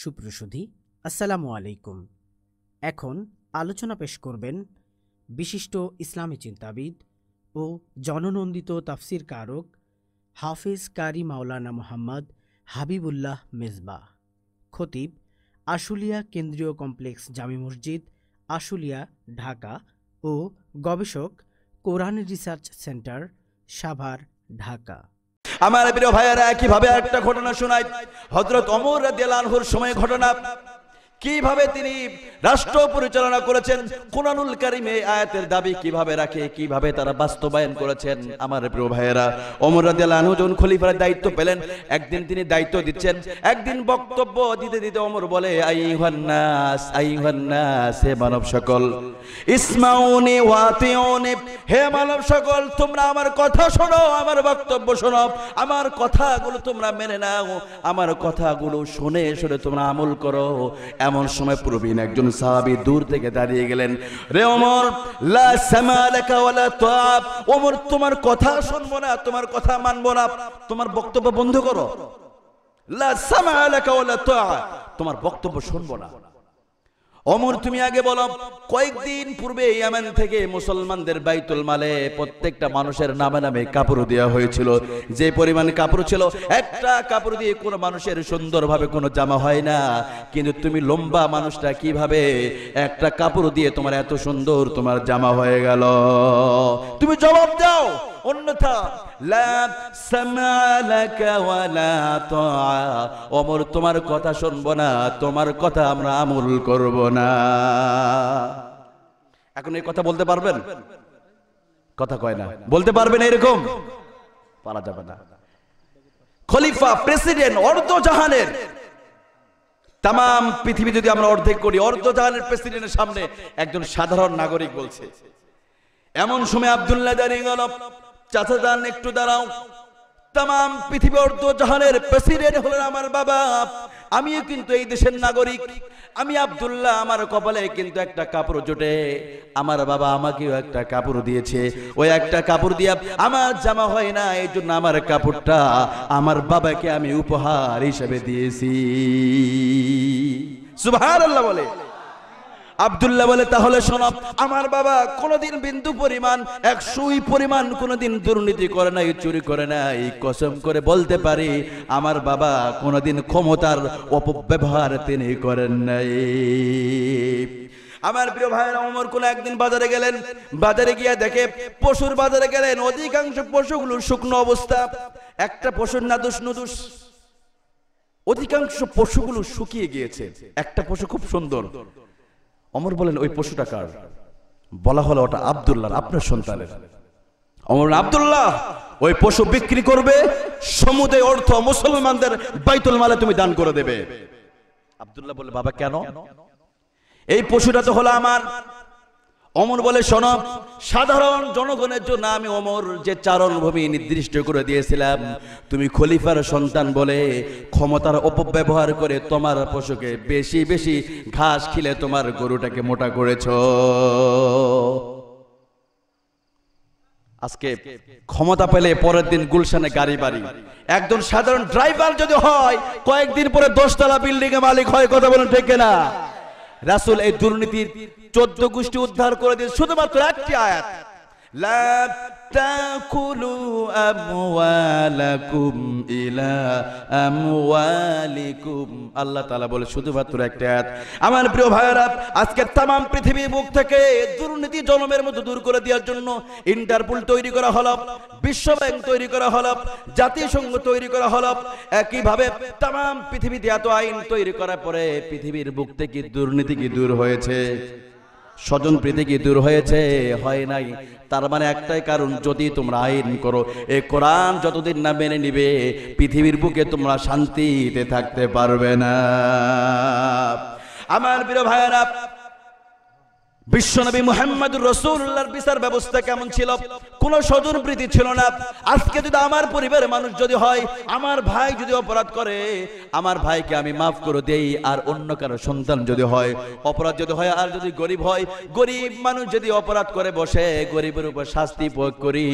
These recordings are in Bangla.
সুপ্রসুধি আসসালামু আলাইকুম এখন আলোচনা পেশ করবেন বিশিষ্ট ইসলামী চিন্তাবিদ ও জননন্দিত তাফসির কারক হাফিজ কারি মাওলানা মোহাম্মদ হাবিবুল্লাহ মেজবা খতিব আশুলিয়া কেন্দ্রীয় কমপ্লেক্স জামি মসজিদ আশুলিয়া ঢাকা ও গবেষক Quran research center Savar Dhaka আমার প্রিয় ভাইয়ারা একইভাবে একটা ঘটনা শোনায় হজরত অমর দেলানহুর সময় ঘটনা কিভাবে তিনি রাষ্ট্র পরিচালনা করেছেন কোরআনুল কারিমে আয়াতের দাবি কিভাবে রাখে কিভাবে তারা বাস্তবায়ন করেছেন আমার প্রিয় ভাইয়েরা ওমর রাদিয়াল্লাহু আনহু যখন খলিফার দায়িত্ব পেলেন একদিন তিনি দায়িত্ব দিচ্ছেন একদিন বক্তব্য দিতে দিতে ওমর বলে আইহান নাস আইহান নাস হে মানব সকল ইসমাউনি ওয়াতিউনি হে মানব সকল তোমরা আমার কথা শোনো আমার বক্তব্য শোনো আমার কথাগুলো তোমরা মেনে নাও আমার কথাগুলো শুনে শুনে তোমরা আমল করো এমন সময় প্রবীণ একজন সাহাবি দূর থেকে দাঁড়িয়ে গেলেন রে অমর অমর তোমার কথা শুনবো না তোমার কথা মানবো না তোমার বক্তব্য বন্ধ করো তোমার বক্তব্য শুনবো না অমর তুমি আগে বলো কয়েকদিন পূর্বে ইয়ামেন থেকে মুসলমানদের বাইতুল মালে প্রত্যেকটা মানুষের নামে নামে কাপড় দেওয়া হয়েছিল যে পরিমাণ কাপড় ছিল একটা কাপড় দিয়ে কোনো মানুষের সুন্দরভাবে কোনো জামা হয় না কিন্তু তুমি লম্বা মানুষটা কিভাবে একটা কাপড় দিয়ে তোমার এত সুন্দর তোমার জামা হয়ে গেল তুমি জবাব দাও অন্যথা অমর তোমার কথা শুনবো না তোমার কথা আমরা আমল করব না এখন এই কথা বলতে পারবেন কথা কয় না বলতে পারবেন এরকম পারা যাবে না খলিফা প্রেসিডেন্ট অর্ধ জাহানের তাম পৃথিবী যদি আমরা অর্ধেক করি অর্ধ জাহানের প্রেসিডেন্টের সামনে একজন সাধারণ নাগরিক বলছে এমন সময় আবদুল্লাহ চাচা যান একটু দাঁড়াও তাম পৃথিবী অর্ধ জাহানের প্রেসিডেন্ট হলেন আমার বাবা আমিও কিন্তু এই দেশের নাগরিক আমি আবদুল্লাহ আমার কপালে কিন্তু একটা কাপড় জোটে আমার বাবা আমাকেও একটা কাপড় দিয়েছে ওই একটা কাপড় দিয়ে আমার জামা হয় না এই জন্য আমার কাপড়টা আমার বাবাকে আমি উপহার হিসেবে দিয়েছি সুভার আল্লাহ বলে আবদুল্লাহ বলে তাহলে শোনো আমার বাবা কোনোদিন বিন্দু পরিমাণ এক সুই পরিমাণ কোনোদিন দুর্নীতি করে নাই চুরি করে নাই কসম করে বলতে পারি আমার বাবা কোনোদিন ক্ষমতার অপব্যবহার তিনি করেন নাই আমার প্রিয় ভাইয়ের অমর কোন একদিন বাজারে গেলেন বাজারে গিয়ে দেখে পশুর বাজারে গেলেন অধিকাংশ পশুগুলো শুকনো অবস্থা একটা পশুর নাদুস নুদুস অধিকাংশ পশুগুলো শুকিয়ে গিয়েছে একটা পশু খুব সুন্দর অমর বলেন ওই পশুটা কার বলা হলো ওটা আবদুল্লাহ আপনার সন্তানের অমর আবদুল্লাহ ওই পশু বিক্রি করবে সমুদে অর্থ মুসলমানদের বাইতুল মালে তুমি দান করে দেবে আবদুল্লাহ বলে বাবা কেন এই পশুটা তো হলো আমার অমর বলে শোন সাধারণ জনগণের জন্য আমি অমর যে চারণভূমি নির্দিষ্ট করে দিয়েছিলাম তুমি খলিফার সন্তান বলে ক্ষমতার অপব্যবহার করে তোমার পশুকে বেশি বেশি ঘাস খিলে তোমার গরুটাকে মোটা করেছ আজকে ক্ষমতা পেলে পরের দিন গুলশানে গাড়ি বাড়ি একজন সাধারণ ড্রাইভার যদি হয় কয়েকদিন পরে দশতলা বিল্ডিং এ মালিক হয় কথা বলেন ঠিক না রাসুল এই দুর্নীতির চোদ্দ গোষ্ঠী উদ্ধার করে দিয়ে শুধুমাত্র একটি আয়াত تأكلوا أموالكم إلى أموالكم আল্লাহ তাআলা বলে শুধুমাত্র একটা আয়াত আমার প্রিয় ভাইরা আজকে तमाम পৃথিবীর বুক থেকে দুর্নীতি জনমের মতো দূর করে দেওয়ার জন্য ইন্টারপোল তৈরি করা হলো বিশ্ব ব্যাংক তৈরি করা হলো জাতিসংঘ তৈরি করা হলো একইভাবে तमाम পৃথিবীতে এত আইন তৈরি করার পরে পৃথিবীর বুক থেকে দুর্নীতি কি দূর হয়েছে স্বজন প্রীতি কি দূর হয়েছে হয় নাই তার মানে একটাই কারণ যদি তোমরা আইন করো এ কোরআন যতদিন না মেনে নিবে পৃথিবীর বুকে তোমরা শান্তিতে থাকতে পারবে না আমার প্রিয় ভাইয়েরা বিশ্বনবী মোহাম্মদ রসুল্লাহর বিচার ব্যবস্থা কেমন ছিল কোনো সদুর প্রীতি ছিল না আজকে যদি আমার পরিবারের মানুষ যদি হয় আমার ভাই যদি অপরাধ করে আমার ভাইকে আমি মাফ করে দেই আর অন্য কারো সন্তান যদি হয় অপরাধ যদি হয় আর যদি গরিব হয় গরিব মানুষ যদি অপরাধ করে বসে গরিবের উপর শাস্তি প্রয়োগ করি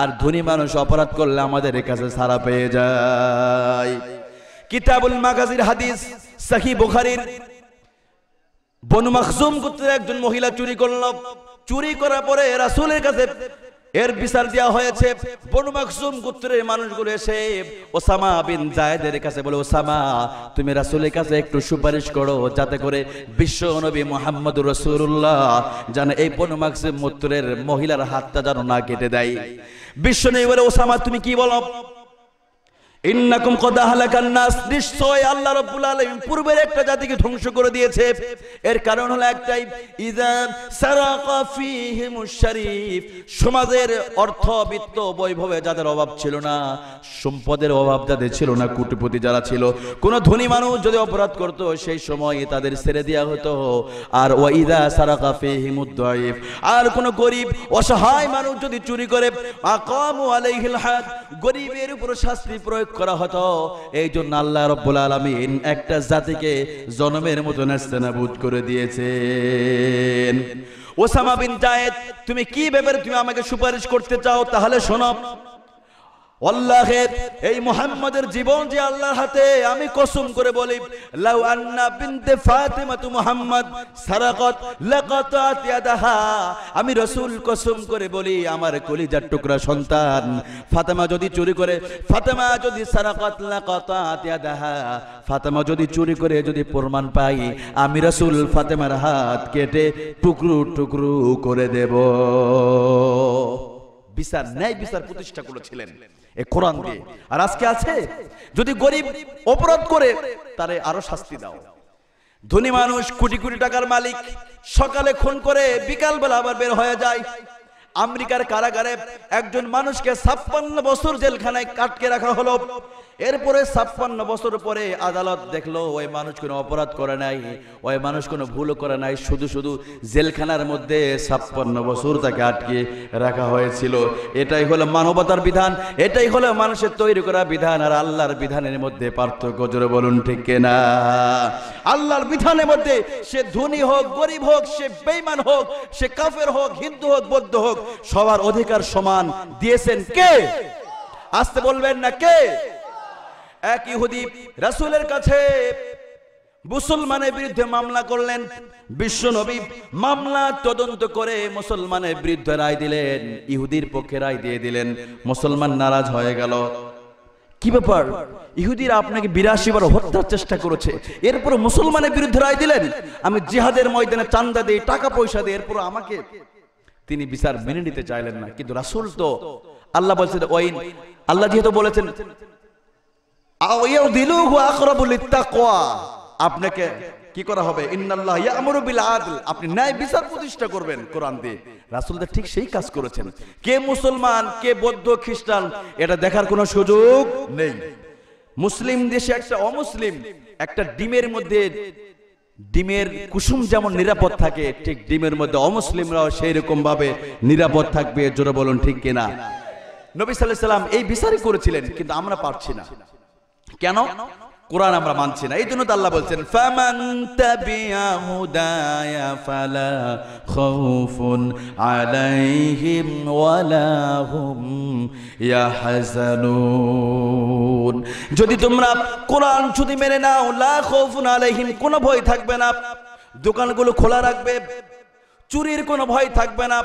আর ধনী মানুষ অপরাধ করলে আমাদের কাছে সারা পেয়ে যায় কিতাবুল মাগাজির হাদিস সাহি বুখারির বনু মাকসুম গোত্রের একজন মহিলা চুরি করল চুরি করার পরে রাসুলের কাছে এর বিচার দেওয়া হয়েছে বনু মাকসুম গোত্রের মানুষগুলো এসে ওসামা বিন জায়েদের কাছে বলে ওসামা তুমি রাসুলের কাছে একটু সুপারিশ করো যাতে করে বিশ্ব নবী মোহাম্মদ রসুল্লাহ যেন এই বনু মাকসুম গোত্রের মহিলার হাতটা যেন না কেটে দেয় বিশ্ব নেই বলে ওসামা তুমি কি বলো ইন্নাকুম কদা নাস নিশ্চয় আল্লাহ রাব্বুল আলামিন পূর্বের একটা জাতিকে ধ্বংস করে দিয়েছে এর কারণ হলো একটাই ইযা সারাকা ফীহিম শরীফ সমাজের অর্থ বিত্ত বৈভবে যাদের অভাব ছিল না সম্পদের অভাব যাদের ছিল না কোটিপতি যারা ছিল কোন ধনী মানুষ যদি অপরাধ করত সেই সময় তাদের ছেড়ে দেওয়া হতো আর ওয়াইদা সারাকা ফীহিম দাইফ আর কোন গরিব অসহায় মানুষ যদি চুরি করে আকামু আলাইহিল হাদ গরিবের উপর শাস্তি প্রয়োগ করা হতো এই জন্য আল্লাহ রব্বুল আলমিন একটা জাতিকে জনমের মতন স্থানাবুত করে দিয়েছেন ওসামা বিন জায়েদ তুমি কি ব্যাপারে তুমি আমাকে সুপারিশ করতে চাও তাহলে শোনো আল্লাহের এই মুহাম্মাদের জীবন যে আল্লাহর হাতে আমি কসম করে বলি লাউ আন্না বিনতে ফাতিমাতু মুহাম্মদ সারাকত লাকাতাত ইয়াদাহা আমি রাসূল কসম করে বলি আমার কলিজার টুকরা সন্তান ফাতেমা যদি চুরি করে ফাতেমা যদি সারাকত লাকাতাত ইয়াদাহা ফাতেমা যদি চুরি করে যদি প্রমাণ পাই আমি রাসূল ফাতেমার হাত কেটে টুকরো টুকরো করে দেব বিচার ন্যায় বিচার প্রতিষ্ঠা করেছিলেন এ কোরআন দিয়ে আর আজকে আছে যদি গরিব অপরাধ করে তারে আরো শাস্তি দাও ধনী মানুষ কোটি কোটি টাকার মালিক সকালে খুন করে বিকালবেলা আবার বের হয়ে যায় আমেরিকার কারাগারে একজন মানুষকে ছাপ্পান্ন বছর জেলখানায় কাটকে রাখা হলো এরপরে ছাপ্পান্ন বছর পরে আদালত দেখলো ওই মানুষ কোনো অপরাধ করে নাই ওই মানুষ কোনো ভুল করে নাই শুধু শুধু জেলখানার মধ্যে ছাপ্পান্ন বছর তাকে আটকে রাখা হয়েছিল এটাই হলো মানবতার বিধান এটাই হলো মানুষের তৈরি করা বিধান আর আল্লাহর বিধানের মধ্যে পার্থক্য জোরে বলুন ঠিক না আল্লাহর বিধানের মধ্যে সে ধনী হোক গরিব হোক সে বেইমান হোক সে কাফের হোক হিন্দু হোক বৌদ্ধ হোক সবার অধিকার সমান দিয়েছেন কে আসতে বলবেন না কে এক ইহুদি রাসুলের কাছে মুসলমানের বিরুদ্ধে মামলা করলেন বিশ্ব নবী মামলা তদন্ত করে মুসলমানের বিরুদ্ধে রায় দিলেন ইহুদির পক্ষে রায় দিয়ে দিলেন মুসলমান নারাজ হয়ে গেল কি ব্যাপার ইহুদিরা আপনাকে বিরাশি বার হত্যার চেষ্টা করেছে এরপর মুসলমানের বিরুদ্ধে রায় দিলেন আমি জিহাদের ময়দানে চান্দা দিই টাকা পয়সা দিই এরপর আমাকে তিনি বিচার মেনে নিতে চাইলেন না কিন্তু রাসুল তো আল্লাহ বলছেন ওইন আল্লাহ যেহেতু বলেছেন আপনাকে কি করা হবে আপনি ন্যায় বিচার প্রতিষ্ঠা করবেন কোরআন দিয়ে রাসুলদের ঠিক সেই কাজ করেছেন কে মুসলমান কে বৌদ্ধ খ্রিস্টান এটা দেখার কোনো সুযোগ নেই মুসলিম দেশে একটা অমুসলিম একটা ডিমের মধ্যে ডিমের কুসুম যেমন নিরাপদ থাকে ঠিক ডিমের মধ্যে অমুসলিমরাও সেই রকম ভাবে নিরাপদ থাকবে জোরে বলুন ঠিক কিনা নবী সাল্লাহ সাল্লাম এই বিচারই করেছিলেন কিন্তু আমরা পারছি না কেন কোরআন আমরা মানছি না এই জন্য আল্লাহ বলছেন ফালা ওয়ালা হুম যদি তোমরা কোরআন যদি মেনে নাও লা খাউফুন আলাইহিম কোনো ভয় থাকবে না দোকানগুলো খোলা রাখবে চুরির কোনো ভয় থাকবে না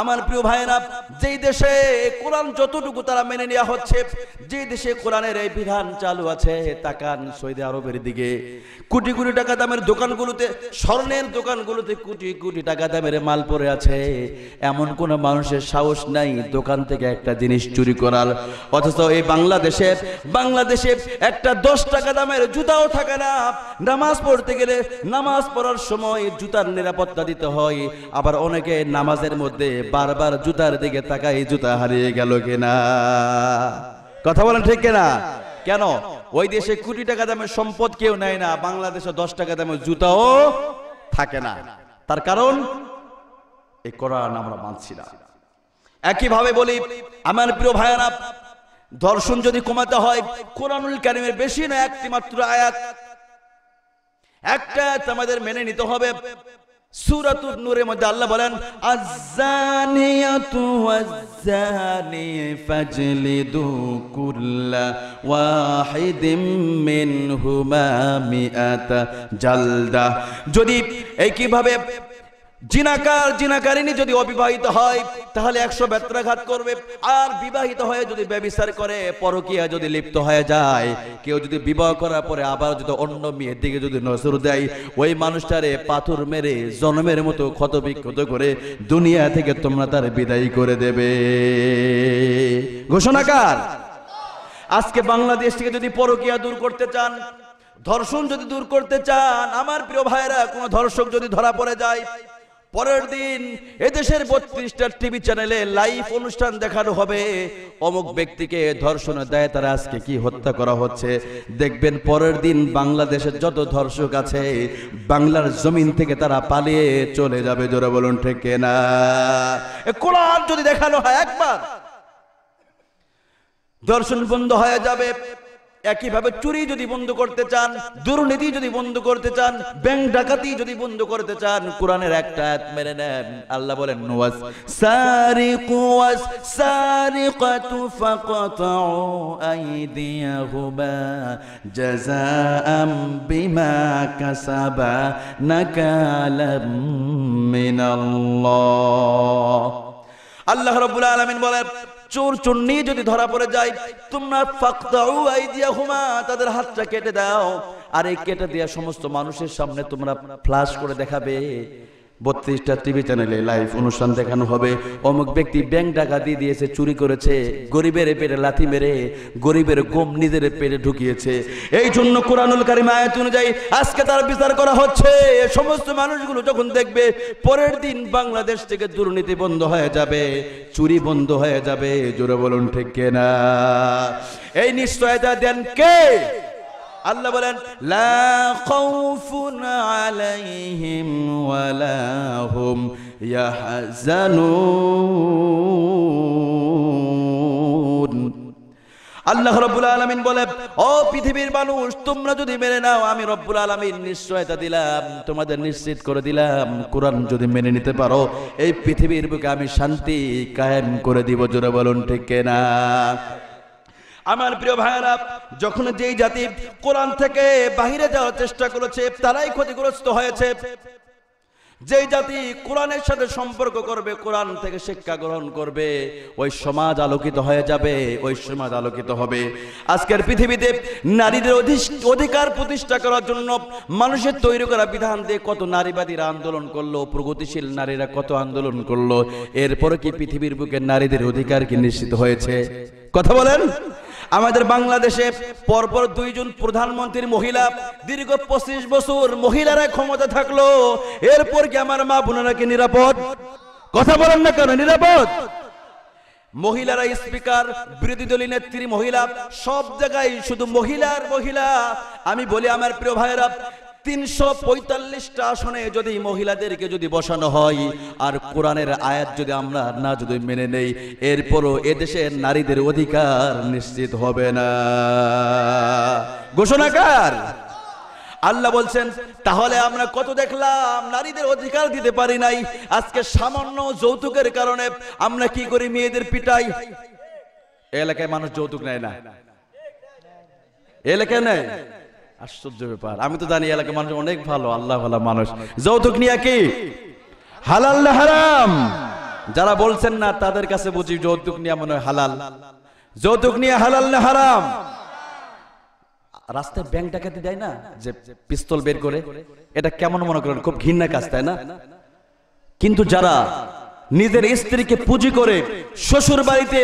আমার প্রিয় ভাইরা যেই দেশে কোরআন যতটুকু তারা মেনে নেওয়া হচ্ছে যে দেশে কোরআনের এই বিধান চালু আছে তাকান সৌদি আরবের দিকে কোটি কোটি টাকা দামের দোকানগুলোতে স্বর্ণের দোকানগুলোতে কোটি কোটি টাকা দামের মাল পড়ে আছে এমন কোন মানুষের সাহস নাই দোকান থেকে একটা জিনিস চুরি করার অথচ এই বাংলাদেশে বাংলাদেশে একটা দশ টাকা দামের জুতাও থাকে না নামাজ পড়তে গেলে নামাজ পড়ার সময় জুতার নিরাপত্তা দিতে হয় আবার অনেকে নামাজের মধ্যে বারবার জুতার দিকে তাকাই জুতা হারিয়ে গেল কিনা কথা বলেন ঠিক কিনা কেন ওই দেশে কোটি টাকা দামের সম্পদ কেউ নেয় না বাংলাদেশে দশ টাকা দামের জুতাও থাকে না তার কারণ এই কোরআন আমরা মানছি না একইভাবে বলি আমার প্রিয় ভাইয়ারা ধর্ষণ যদি কমাতে হয় কোরআনুল কারিমের বেশি না একটি মাত্র আয়াত একটা আমাদের মেনে নিতে হবে সুরাতুর নূরের মধ্যে আল্লাহ বলেন আজানিয়াতু আজানি ফাজলিদু কুল্লা ওয়াহিদিম মিনহুমা মিআতা জালদা যদি এই কিভাবে জিনাকার জিনাকারিনী যদি অবিবাহিত হয় তাহলে একশো ব্যত্রাঘাত করবে আর বিবাহিত হয়ে যদি ব্যবিচার করে পরকিয়া যদি লিপ্ত হয়ে যায় কেউ যদি বিবাহ করার পরে আবার যদি অন্য মেয়ের দিকে যদি নজর দেয় ওই মানুষটারে পাথর মেরে জন্মের মতো ক্ষতবিক্ষত করে দুনিয়া থেকে তোমরা তার বিদায়ী করে দেবে ঘোষণাকার আজকে বাংলাদেশ থেকে যদি পরকিয়া দূর করতে চান ধর্ষণ যদি দূর করতে চান আমার প্রিয় ভাইরা কোনো ধর্ষক যদি ধরা পড়ে যায় পরের দিন এদেশের বত্রিশটা টিভি চ্যানেলে লাইভ অনুষ্ঠান দেখানো হবে অমুক ব্যক্তিকে ধর্ষণের দেয় তারা আজকে কি হত্যা করা হচ্ছে দেখবেন পরের দিন বাংলাদেশের যত ধর্ষক আছে বাংলার জমিন থেকে তারা পালিয়ে চলে যাবে জোরে বলুন ঠেকে না কোরআন যদি দেখানো হয় একবার দর্শন বন্ধ হয়ে যাবে একইভাবে চুরি যদি বন্ধ করতে চান দুর্নীতি যদি বন্ধ করতে চান ব্যাংক ডাকাতি যদি বন্ধ করতে চান কোরআনের একটা হাত মেরে নেন আল্লাহ বলেন নওয়াজ সারিক ওয়াস সারিকাতু ফাকাতু আইদিয়াহুমা জাযাআম বিমা কাসাবা নাকালাম মিনাল্লাহ আল্লাহ রাব্বুল আলামিন বলেন চোর চুন্নি যদি ধরা পড়ে যায় তোমরা ফাকদাউ আইদিয়াহুমা তাদের হাতটা কেটে দাও আর এই কেটে দেওয়া সমস্ত মানুষের সামনে তোমরা ফ্লাশ করে দেখাবে বত্রিশটা টিভি চ্যানেলে লাইভ অনুষ্ঠান দেখানো হবে অমুক ব্যক্তি ব্যাংক ডাকা দিয়ে দিয়েছে চুরি করেছে গরিবের পেটে লাথি মেরে গরিবের গোম নিজের পেটে ঢুকিয়েছে এই জন্য কোরআনুল কারিম আয়াত অনুযায়ী আজকে তার বিচার করা হচ্ছে সমস্ত মানুষগুলো যখন দেখবে পরের দিন বাংলাদেশ থেকে দুর্নীতি বন্ধ হয়ে যাবে চুরি বন্ধ হয়ে যাবে জোরে বলুন ঠিক কেনা এই নিশ্চয়তা দেন কে আল্লাহ বলেন লা খাউফুন আলাইহিম ওয়ালা হুম ইয়াহজানুন আল্লাহ রব্বুল আলমিন বলে ও পৃথিবীর মানুষ তোমরা যদি মেনে নাও আমি রব্বুল আলমিন নিশ্চয়তা দিলাম তোমাদের নিশ্চিত করে দিলাম কোরআন যদি মেনে নিতে পারো এই পৃথিবীর বুকে আমি শান্তি কায়েম করে দিব জোরে বলুন ঠিক না আমার প্রিয় ভাইয়েরা যখন যেই জাতি কোরআন থেকে বাহিরে যাওয়ার চেষ্টা করেছে তারাই ক্ষতিগ্রস্ত হয়েছে যে জাতি কোরআনের সাথে সম্পর্ক করবে কোরআন থেকে শিক্ষা গ্রহণ করবে ওই সমাজ আলোকিত হয়ে যাবে ওই সমাজ আলোকিত হবে আজকের পৃথিবীতে নারীদের অধিকার প্রতিষ্ঠা করার জন্য মানুষের তৈরি করা বিধান দিয়ে কত নারীবাদীরা আন্দোলন করলো প্রগতিশীল নারীরা কত আন্দোলন করলো এরপরে কি পৃথিবীর বুকে নারীদের অধিকার কি নিশ্চিত হয়েছে কথা বলেন আমাদের বাংলাদেশে পরপর দুইজন প্রধানমন্ত্রীর মহিলা দীর্ঘ পঁচিশ বছর মহিলারা ক্ষমতা থাকলো এরপর কি আমার মা বোনেরা কি নিরাপদ কথা বলেন না কেন নিরাপদ মহিলারা স্পিকার বিরোধী দলীয় নেত্রী মহিলা সব জায়গায় শুধু মহিলার মহিলা আমি বলি আমার প্রিয় ভাইরা তিনশো পঁয়তাল্লিশটা আসনে যদি মহিলাদেরকে যদি বসানো হয় আর কোরআনের আয়াত যদি আমরা না যদি মেনে নেই এরপরও এদেশের নারীদের অধিকার নিশ্চিত হবে না ঘোষণাকার আল্লাহ বলছেন তাহলে আমরা কত দেখলাম নারীদের অধিকার দিতে পারি নাই আজকে সামান্য যৌতুকের কারণে আমরা কি করি মেয়েদের পিটাই এলাকায় মানুষ যৌতুক নেয় না এলাকায় নেয় আশ্চর্য ব্যাপার আমি তো জানি এলাকার মানুষ অনেক ভালো আল্লাহ ভালো মানুষ যৌতুক নিয়ে কি হালাল না হারাম যারা বলছেন না তাদের কাছে বুঝি যৌতুক নিয়ে মনে হয় হালাল যৌতুক নিয়ে হালাল না হারাম রাস্তায় ব্যাংক ডাকাতি দেয় না যে পিস্তল বের করে এটা কেমন মনে করেন খুব ঘৃণা কাজ তাই না কিন্তু যারা নিজের স্ত্রীকে পুঁজি করে শ্বশুর বাড়িতে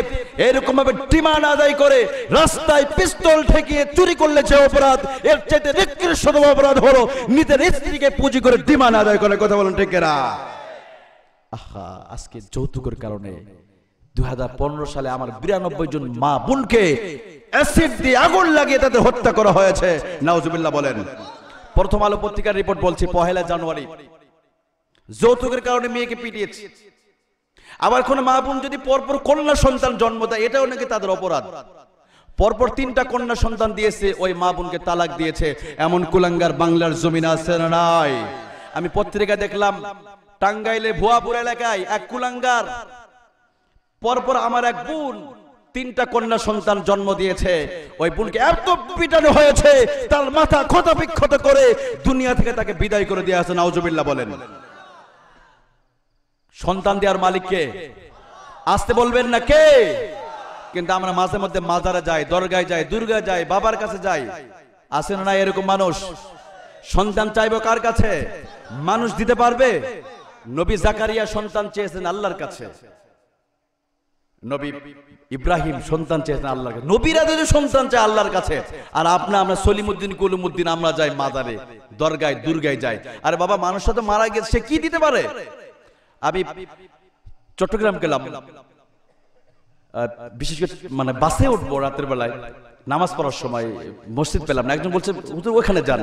এরকম ভাবে ডিমান্ড আদায় করে রাস্তায় পিস্তল ঠেকিয়ে চুরি করলে যে অপরাধ এর চেয়ে নিকৃষ্টতম অপরাধ হলো নিজের স্ত্রীকে পুঁজি করে ডিমান্ড আদায় করে কথা বলেন ঠেকেরা আহা আজকে যৌতুকের কারণে দুই সালে আমার বিরানব্বই জন মা বোনকে অ্যাসিড দিয়ে আগুন লাগিয়ে তাদের হত্যা করা হয়েছে নাউজুবিল্লাহ বলেন প্রথম আলো পত্রিকার রিপোর্ট বলছি পহেলা জানুয়ারি যৌতুকের কারণে মেয়েকে পিটিয়েছে আবার কোনো মা বোন যদি পরপর কন্যা সন্তান জন্ম দেয় এটাও নাকি তাদের অপরাধ পরপর তিনটা কন্যা সন্তান দিয়েছে ওই মা বোনকে তালাক দিয়েছে এমন কুলাঙ্গার বাংলার জমিন আছে নাই আমি পত্রিকা দেখলাম টাঙ্গাইলে ভুয়াপুর এলাকায় এক কুলাঙ্গার পরপর আমার এক বোন তিনটা কন্যা সন্তান জন্ম দিয়েছে ওই বোনকে এত পিটানো হয়েছে তার মাথা ক্ষত বিক্ষত করে দুনিয়া থেকে তাকে বিদায় করে দিয়ে আছে নাওজবিল্লা বলেন সন্তান দেওয়ার মালিককে আসতে বলবেন না কে কিন্তু আমরা মাঝে মধ্যে মাজারে যাই দরগায় যাই দুর্গা যাই বাবার কাছে যাই আসে না এরকম মানুষ সন্তান চাইব কার কাছে মানুষ দিতে পারবে নবী জাকারিয়া সন্তান চেয়েছেন আল্লাহর কাছে নবী ইব্রাহিম সন্তান চেয়েছেন আল্লাহর কাছে নবীরা যদি সন্তান চায় আল্লাহর কাছে আর আপনি আমরা সলিমুদ্দিন কুলুমুদ্দিন আমরা যাই মাজারে দরগায় দুর্গায় যাই আর বাবা মানুষটা তো মারা গেছে সে কি দিতে পারে আমি চট্টগ্রাম গেলাম বিশেষ করে মানে বাসে উঠবো রাতের বেলায় নামাজ পড়ার সময় মসজিদ পেলাম না একজন বলছে ওখানে যান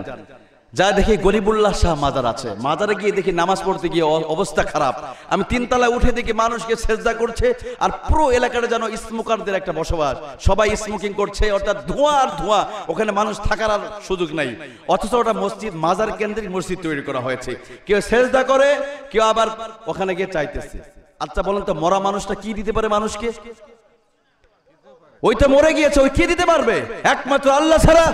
যা দেখি গরিবুল্লাহ শাহ মাজার আছে মাজারে গিয়ে দেখি নামাজ পড়তে গিয়ে অবস্থা খারাপ আমি তিনতলায় উঠে দেখি মানুষকে সেজদা করছে আর পুরো এলাকাটা যেন স্মোকারদের একটা বসবাস সবাই স্মোকিং করছে অর্থাৎ ধোঁয়া আর ধোঁয়া ওখানে মানুষ থাকার আর সুযোগ নাই অথচ ওটা মসজিদ মাজার কেন্দ্রিক মসজিদ তৈরি করা হয়েছে কেউ সেজদা করে কেউ আবার ওখানে গিয়ে চাইতেছে আচ্ছা বলেন তো মরা মানুষটা কি দিতে পারে মানুষকে ওইটা মরে গিয়েছে ওই কি দিতে পারবে একমাত্র আল্লাহ ছাড়া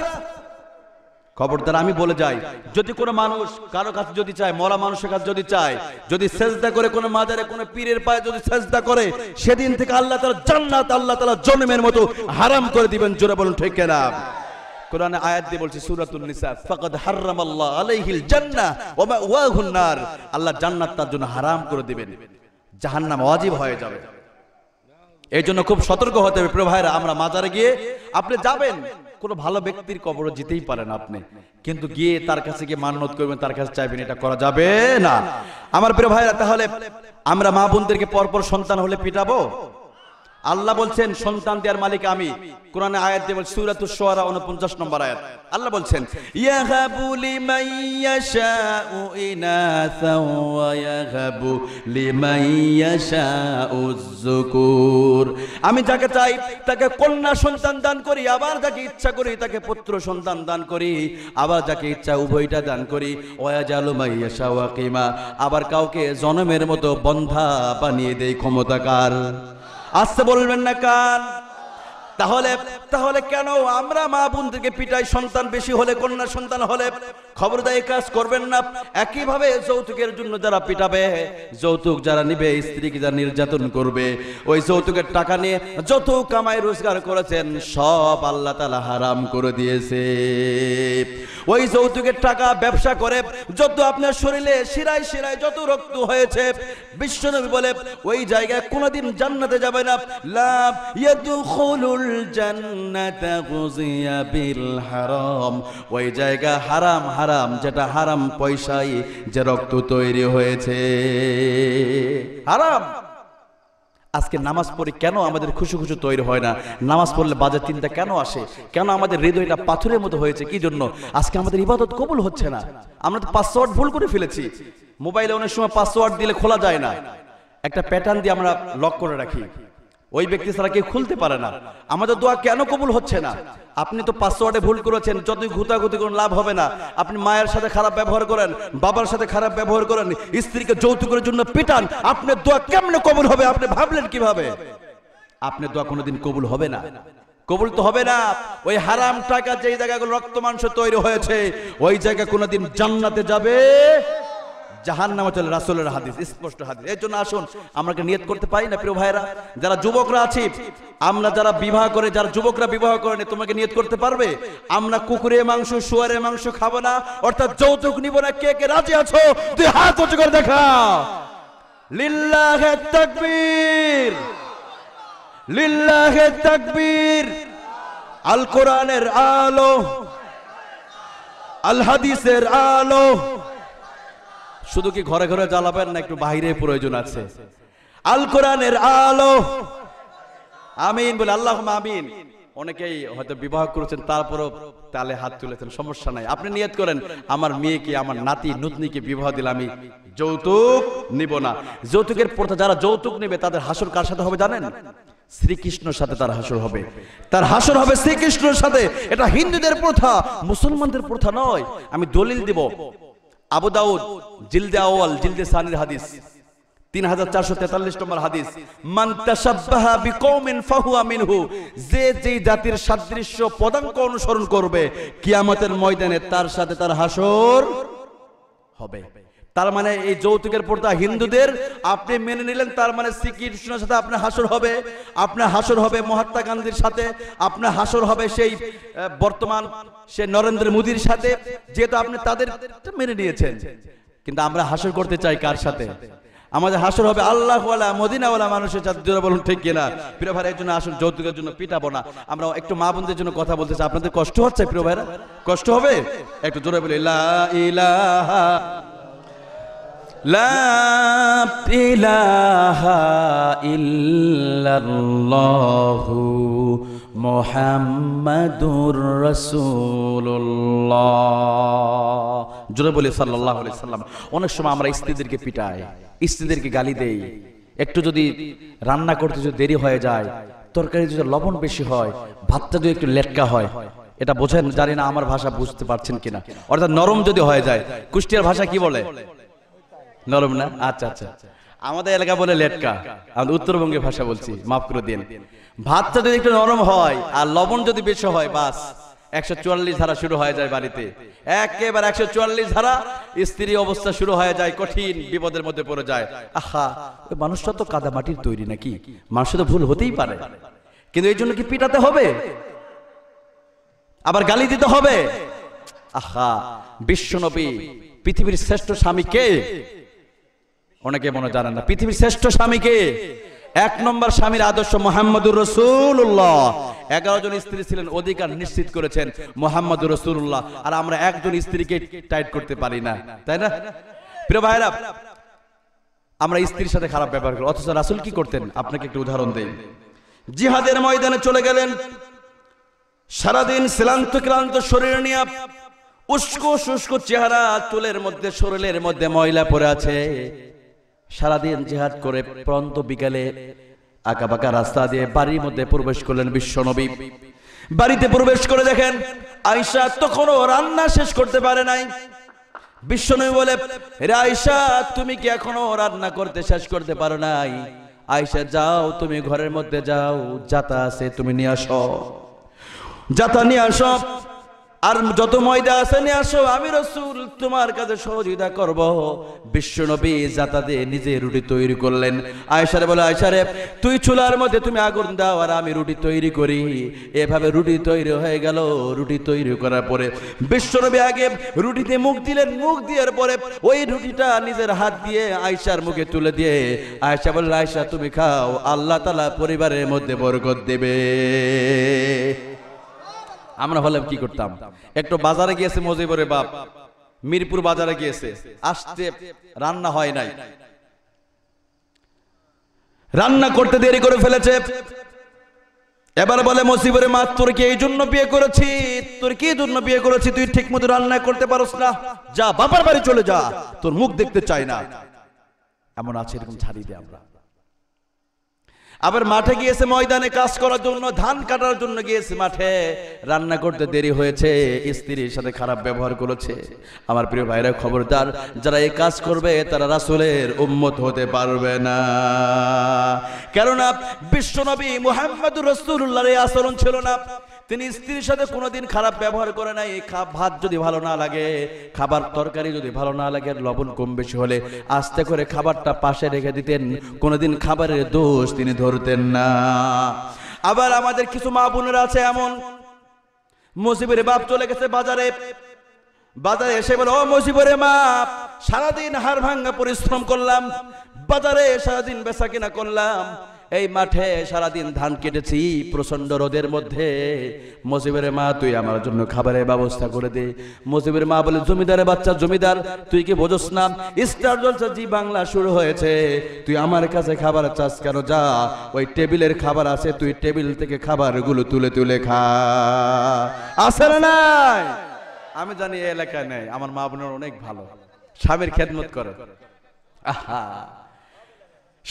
খবরদার আমি বলে যাই যদি কোনো মানুষ কারো কাছে যদি চায় মরা মানুষের কাছে যদি চায় যদি সেজদা করে কোনো মাজারে কোনো পীরের পায়ে যদি সেজদা করে সেদিন থেকে আল্লাহ তালা জান্নাত আল্লাহ তালা জন্মের মতো হারাম করে দিবেন জোরে বলুন ঠিক না কোরআনে আয়াত দিয়ে বলছে সূরাতুন নিসা ফাকাদ হারামাল্লাহ আলাইহিল জান্নাহ ওয়া মাওয়াহুন নার আল্লাহ জান্নাত তার জন্য হারাম করে দিবেন জাহান্নাম ওয়াজিব হয়ে যাবে এই জন্য খুব সতর্ক হতে হবে প্রিয় ভাইরা আমরা মাজারে গিয়ে আপনি যাবেন কোনো ভালো ব্যক্তির কবর যেতেই পারেন আপনি কিন্তু গিয়ে তার কাছে গিয়ে মান্যত করবেন তার কাছে চাইবেন এটা করা যাবে না আমার প্রিয় ভাইরা তাহলে আমরা মা বোনদেরকে পরপর সন্তান হলে পিটাবো আল্লাহ বলছেন সন্তান দেওয়ার মালিক আমি কোরআনে আয়াত দিয়ে বলছি উনপঞ্চাশ নম্বর আয়াত আল্লাহ বলছেন ইয়াহাবু লিমান ইয়াশাউ ইনাসা ওয়া ইয়াহাবু লিমান ইয়াশাউয আমি যাকে চাই তাকে কন্যা সন্তান দান করি আবার যাকে ইচ্ছা করি তাকে পুত্র সন্তান দান করি আবার যাকে ইচ্ছা উভয়টা দান করি ওয়া জালু মাইয়াশা ওয়া কিমা আবার কাউকে জনমের মতো বন্ধা বানিয়ে দেই ক্ষমতাকার আসতে বলবেন না কান তাহলে তাহলে কেন আমরা মা বোনদেরকে পিটাই সন্তান বেশি হলে কন্যা সন্তান হলে খবর দেয় কাজ করবেন না একইভাবে যৌতুকের জন্য যারা পিটাবে যৌতুক যারা নিবে স্ত্রীকে যারা নির্যাতন করবে ওই যৌতুকের টাকা নিয়ে যত কামাই রোজগার করেছেন সব আল্লাহ তালা হারাম করে দিয়েছে ওই যৌতুকের টাকা ব্যবসা করে যত আপনার শরীরে শিরায় শিরায় যত রক্ত হয়েছে বিশ্বনবী বলে ওই জায়গায় কোনোদিন জান্নাতে যাবে না লাভ ইয়াদুখুলুল হারাম ওই জায়গা হারাম হারাম যেটা হারাম পয়সাই যে রক্ত তৈরি হয়েছে হারাম আজকে নামাজ পড়ে কেন আমাদের খুশি খুশি তৈরি হয় না নামাজ পড়লে বাজার চিন্তা কেন আসে কেন আমাদের হৃদয়টা পাথরের মতো হয়েছে কি জন্য আজকে আমাদের ইবাদত কবুল হচ্ছে না আমরা তো পাসওয়ার্ড ভুল করে ফেলেছি মোবাইলে অনেক সময় পাসওয়ার্ড দিলে খোলা যায় না একটা প্যাটার্ন দিয়ে আমরা লক করে রাখি ওই ব্যক্তি ছাড়া কেউ খুলতে পারে না আমাদের দোয়া কেন কবুল হচ্ছে না আপনি তো পাসওয়ার্ডে ভুল করেছেন যতই ঘুতাঘুতি করুন লাভ হবে না আপনি মায়ের সাথে খারাপ ব্যবহার করেন বাবার সাথে খারাপ ব্যবহার করেন স্ত্রীকে যৌতুকের জন্য পিটান আপনার দোয়া কেমনে কবুল হবে আপনি ভাবলেন কিভাবে আপনার দোয়া কোনোদিন কবুল হবে না কবুল তো হবে না ওই হারাম টাকা যেই জায়গাগুলো রক্ত মাংস তৈরি হয়েছে ওই জায়গা কোনোদিন জান্নাতে যাবে জাহান নামে চলে রাসুলের হাদিস স্পষ্ট হাদিস এর জন্য আসুন আমরা নিয়ত করতে পারি না প্রিয় ভাইরা যারা যুবকরা আছি আমরা যারা বিবাহ করে যারা যুবকরা বিবাহ করে নি তোমাকে নিয়ত করতে পারবে আমরা কুকুরের মাংস শুয়ারের মাংস খাবো না অর্থাৎ যৌতুক নিব না কে কে রাজি আছো তুই হাত উঁচু করে দেখা লিল্লাহে তাকবীর লিল্লাহে তাকবীর আল কোরআনের আলো আল হাদিসের আলো শুধু কি ঘরে ঘরে জ্বালাবেন না একটু বাহিরে প্রয়োজন আছে আল কোরআনের আলো আমিন বলে আল্লাহ আমিন অনেকেই হয়তো বিবাহ করেছেন তারপরও তালে হাত তুলেছেন সমস্যা নাই আপনি নিয়ত করেন আমার মেয়েকে আমার নাতি নুতনিকে বিবাহ দিলে আমি যৌতুক নিব না যৌতুকের প্রথা যারা যৌতুক নেবে তাদের হাসুর কার সাথে হবে জানেন শ্রীকৃষ্ণর সাথে তার হাসর হবে তার হাসর হবে শ্রীকৃষ্ণর সাথে এটা হিন্দুদের প্রথা মুসলমানদের প্রথা নয় আমি দলিল দিব আবু দাউদ জিলদে আওয়াল জিলদে সানির হাদিস তিন হাজার চারশো তেতাল্লিশ নম্বর হাদিস মিনহু যে যে জাতির সাদৃশ্য পদাঙ্ক অনুসরণ করবে কিয়ামতের ময়দানে তার সাথে তার হাসর হবে তার মানে এই যৌতুকের পর্দা হিন্দুদের আপনি মেনে নিলেন তার মানে শ্রীকৃষ্ণের সাথে আপনার হাসর হবে আপনার হাসর হবে মহাত্মা গান্ধীর সাথে আপনার হাসর হবে সেই বর্তমান সে নরেন্দ্র মোদীর সাথে যেহেতু আপনি তাদের মেনে নিয়েছেন কিন্তু আমরা হাসর করতে চাই কার সাথে আমাদের হাসর হবে আল্লাহওয়ালা মদিনাওয়ালা মানুষের যারা বলুন ঠিক কিনা প্রিয় ভাইয়ের জন্য আসুন যৌতুকের জন্য পিটাবো না আমরা একটু মা বোনদের জন্য কথা বলতে চাই আপনাদের কষ্ট হচ্ছে প্রিয় ভাইরা কষ্ট হবে একটু জোরে বলি ইলাহা لا إله إلا জোরে বলি সাল্লাহ সাল্লাম অনেক সময় আমরা স্ত্রীদেরকে পিটাই স্ত্রীদেরকে গালি দেই একটু যদি রান্না করতে যদি দেরি হয়ে যায় তরকারি যদি লবণ বেশি হয় ভাতটা যদি একটু লেটকা হয় এটা বোঝেন জানি না আমার ভাষা বুঝতে পারছেন কিনা অর্থাৎ নরম যদি হয়ে যায় কুষ্টিয়ার ভাষা কি বলে নরম না আচ্ছা আচ্ছা আমাদের এলাকা বলে লেটকা আমাদের উত্তরবঙ্গে ভাষা বলছি মাফ করে দিন ভাতটা যদি একটু নরম হয় আর লবণ যদি বেশি হয় বাস একশো চুয়াল্লিশ ধারা শুরু হয়ে যায় বাড়িতে একেবারে একশো চুয়াল্লিশ ধারা স্ত্রী অবস্থা শুরু হয়ে যায় কঠিন বিপদের মধ্যে পড়ে যায় আহা মানুষটা তো কাদা মাটির তৈরি নাকি মানুষের তো ভুল হতেই পারে কিন্তু এই জন্য কি পিটাতে হবে আবার গালি দিতে হবে আহা বিশ্বনবী পৃথিবীর শ্রেষ্ঠ স্বামীকে অনেকে মনে জানে না পৃথিবীর শ্রেষ্ঠ স্বামীকে এক নম্বর স্বামীর আদর্শ মোহাম্মদুর রসুল্লাহ এগারো জন স্ত্রী ছিলেন অধিকার নিশ্চিত করেছেন মোহাম্মদুর রসুল্লাহ আর আমরা একজন স্ত্রীকে টাইট করতে পারি না তাই না প্রিয় ভাইরা আমরা স্ত্রীর সাথে খারাপ ব্যবহার করি অথচ রাসুল কি করতেন আপনাকে একটু উদাহরণ দেই জিহাদের ময়দানে চলে গেলেন সারাদিন শ্রান্ত ক্লান্ত শরীর নিয়ে উস্কো শুষ্ক চেহারা চুলের মধ্যে শরীরের মধ্যে ময়লা পরে আছে সারাদিন জেহাদ করে প্রন্ত বিকালে আঁকাবাঁকা রাস্তা দিয়ে বাড়ির মধ্যে প্রবেশ করলেন বিশ্বনবী বাড়িতে প্রবেশ করে দেখেন আয়সা তখনও রান্না শেষ করতে পারে নাই বিশ্বনবী বলে রে আয়সা তুমি কি এখনো রান্না করতে শেষ করতে পারো নাই আয়সা যাও তুমি ঘরের মধ্যে যাও যাতা আছে তুমি নিয়ে আসো যাতা নিয়ে আসো আর যত ময়দা আছে নিয়ে আসো আমি রসুল তোমার কাছে সহযোগিতা করব বিশ্বনবী যাতাতে নিজে রুটি তৈরি করলেন আয়সারে বলে আয়সারে তুই চুলার মধ্যে তুমি আগুন দাও আর আমি রুটি তৈরি করি এভাবে রুটি তৈরি হয়ে গেল রুটি তৈরি করার পরে বিশ্বনবী আগে রুটিতে মুখ দিলেন মুখ দেওয়ার পরে ওই রুটিটা নিজের হাত দিয়ে আয়সার মুখে তুলে দিয়ে আয়সা বললে আয়সা তুমি খাও আল্লাহ তালা পরিবারের মধ্যে বরকত দেবে আমরা হলাম কি করতাম একটু বাজারে গিয়েছে মজিবরের বাপ মিরপুর বাজারে গিয়েছে আসতে রান্না হয় নাই রান্না করতে দেরি করে ফেলেছে এবার বলে মসিবরে মা তোরকে এই জন্য বিয়ে করেছি তোর কি জন্য বিয়ে করেছি তুই ঠিক মতো রান্না করতে পারস না যা বাবার বাড়ি চলে যা তোর মুখ দেখতে চাই না এমন আছে এরকম ছাড়িয়ে দে আমরা আবার মাঠে গিয়েছে ময়দানে কাজ করার জন্য ধান কাটার জন্য গিয়েছে মাঠে রান্না করতে দেরি হয়েছে স্ত্রীর সাথে খারাপ ব্যবহার করেছে আমার প্রিয় ভাইরা খবরদার যারা এই কাজ করবে তারা রাসুলের উম্মত হতে পারবে না কেননা বিশ্বনবী মোহাম্মদুর রসুল্লাহর এই আচরণ ছিল না তিনি স্ত্রীর সাথে কোনোদিন খারাপ ব্যবহার করে নাই ভাত যদি ভালো না লাগে খাবার তরকারি যদি ভালো না লাগে লবণ কম বেশি হলে আস্তে করে খাবারটা পাশে রেখে দিতেন কোনোদিন খাবারের দোষ তিনি ধরতেন না আবার আমাদের কিছু মা বোনেরা আছে এমন মুসিবের বাপ চলে গেছে বাজারে বাজারে এসে বলে ও মুসিবরে মা সারাদিন হাড় ভাঙ্গা পরিশ্রম করলাম বাজারে সারাদিন বেচা কিনা করলাম এই মাঠে সারাদিন ধান কেটেছি প্রচন্ড রোদের মধ্যে মজিবের মা তুই আমার জন্য খাবারের ব্যবস্থা করে দে মজিবের মা বলে জমিদারের বাচ্চা জমিদার তুই কি বোঝস না স্টার জলসা জি বাংলা শুরু হয়েছে তুই আমার কাছে খাবার চাস কেন যা ওই টেবিলের খাবার আছে তুই টেবিল থেকে খাবারগুলো তুলে তুলে খা আসে না নাই আমি জানি এলাকায় নেই আমার মা বোনের অনেক ভালো স্বামীর খেদমত করে আহা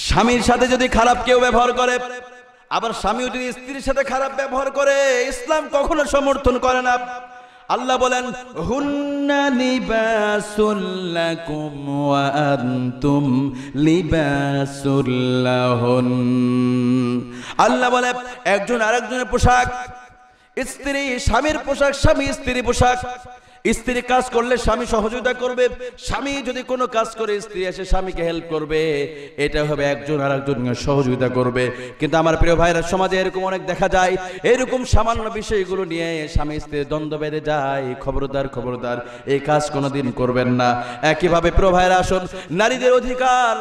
স্বামীর সাথে যদি খারাপ কেউ ব্যবহার করে আবার স্বামীও যদি স্ত্রীর সাথে খারাপ ব্যবহার করে ইসলাম কখনো সমর্থন করে না আল্লাহ বলেন হুন্না লিবাসুল্লাকুম লিবাসুল্লাহুন আল্লাহ বলে একজন আরেকজনের পোশাক স্ত্রী স্বামীর পোশাক স্বামী স্ত্রী পোশাক স্ত্রী কাজ করলে স্বামী সহযোগিতা করবে স্বামী যদি কোনো কাজ করে স্ত্রী এসে স্বামীকে হেল্প করবে এটা হবে একজন আর একজনকে সহযোগিতা করবে কিন্তু আমার প্রিয় ভাইরা সমাজে এরকম অনেক দেখা যায় এরকম সামান্য বিষয়গুলো নিয়ে স্বামী স্ত্রীর দ্বন্দ্ব বেড়ে যায় খবরদার খবরদার এই কাজ কোনোদিন করবেন না একইভাবে প্রিয় ভাইরা আসুন নারীদের অধিকার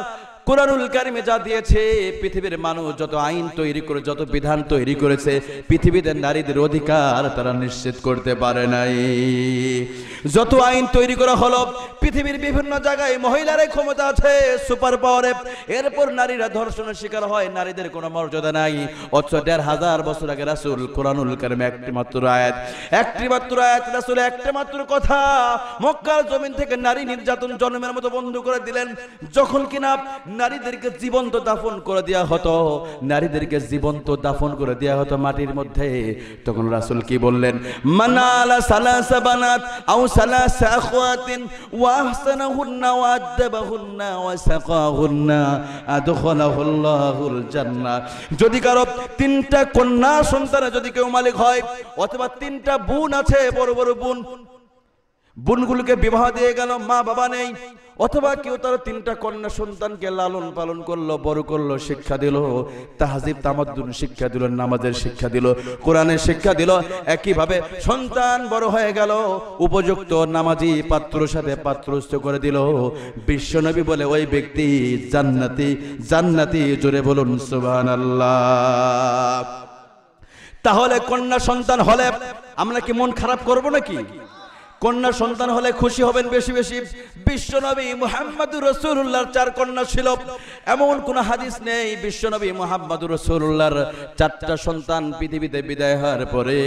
কোরআনুল কারিমে যা দিয়েছে পৃথিবীর মানুষ যত আইন তৈরি করে যত বিধান তৈরি করেছে পৃথিবীতে নারীদের অধিকার তারা নিশ্চিত করতে পারে নাই যত আইন তৈরি করা হলো পৃথিবীর বিভিন্ন জায়গায় মহিলারাই ক্ষমতা আছে সুপার পাওয়ারে এরপর নারীরা ধর্ষণের শিকার হয় নারীদের কোনো মর্যাদা নাই অথচ দেড় হাজার বছর আগে রাসুল কোরআনুল কারিমে একটি মাত্র আয়াত একটি মাত্র আয়াত রাসুল একটা মাত্র কথা মক্কার জমিন থেকে নারী নির্যাতন জন্মের মতো বন্ধ করে দিলেন যখন কিনা নারীদেরকে জীবন্ত দাফন করে দেওয়া হতো নারীদেরকে জীবন্ত দাফন করে দেওয়া হতো মাটির মধ্যে তখন রাসুল কি বললেন মানালা সালাসা বানাত আও সালাসা আখওয়াতিন ওয়া আহসানাহুন্না ওয়া আদাবাহুন্না ওয়া সাকাহুন্না আদখালাহুল্লাহুল জান্নাহ যদি কারো তিনটা কন্যা সন্তানে যদি কেউ মালিক হয় অথবা তিনটা বোন আছে বড় বড় বোন বোনগুলোকে বিবাহ দিয়ে গেল মা বাবা নেই অথবা কেউ তার তিনটা কন্যা সন্তানকে লালন পালন করলো বড় করলো শিক্ষা দিল তাহাজিব তামাদ্দুন শিক্ষা দিল নামাজের শিক্ষা দিল কোরআনের শিক্ষা দিল একইভাবে সন্তান বড় হয়ে গেল উপযুক্ত নামাজি পাত্র সাথে পাত্রস্থ করে দিল বিশ্বনবী বলে ওই ব্যক্তি জান্নাতি জান্নাতি জোরে বলুন আল্লাহ তাহলে কন্যা সন্তান হলে আমরা কি মন খারাপ করব নাকি কন্যা সন্তান হলে খুশি হবেন বেশি বেশি বিশ্বনবী মুহাম্মদুর রসুল্লাহর চার কন্যা ছিল এমন কোন হাদিস নেই বিশ্বনবী মুহাম্মদুর রসুল্লাহর চারটা সন্তান পৃথিবীতে বিদায় হওয়ার পরে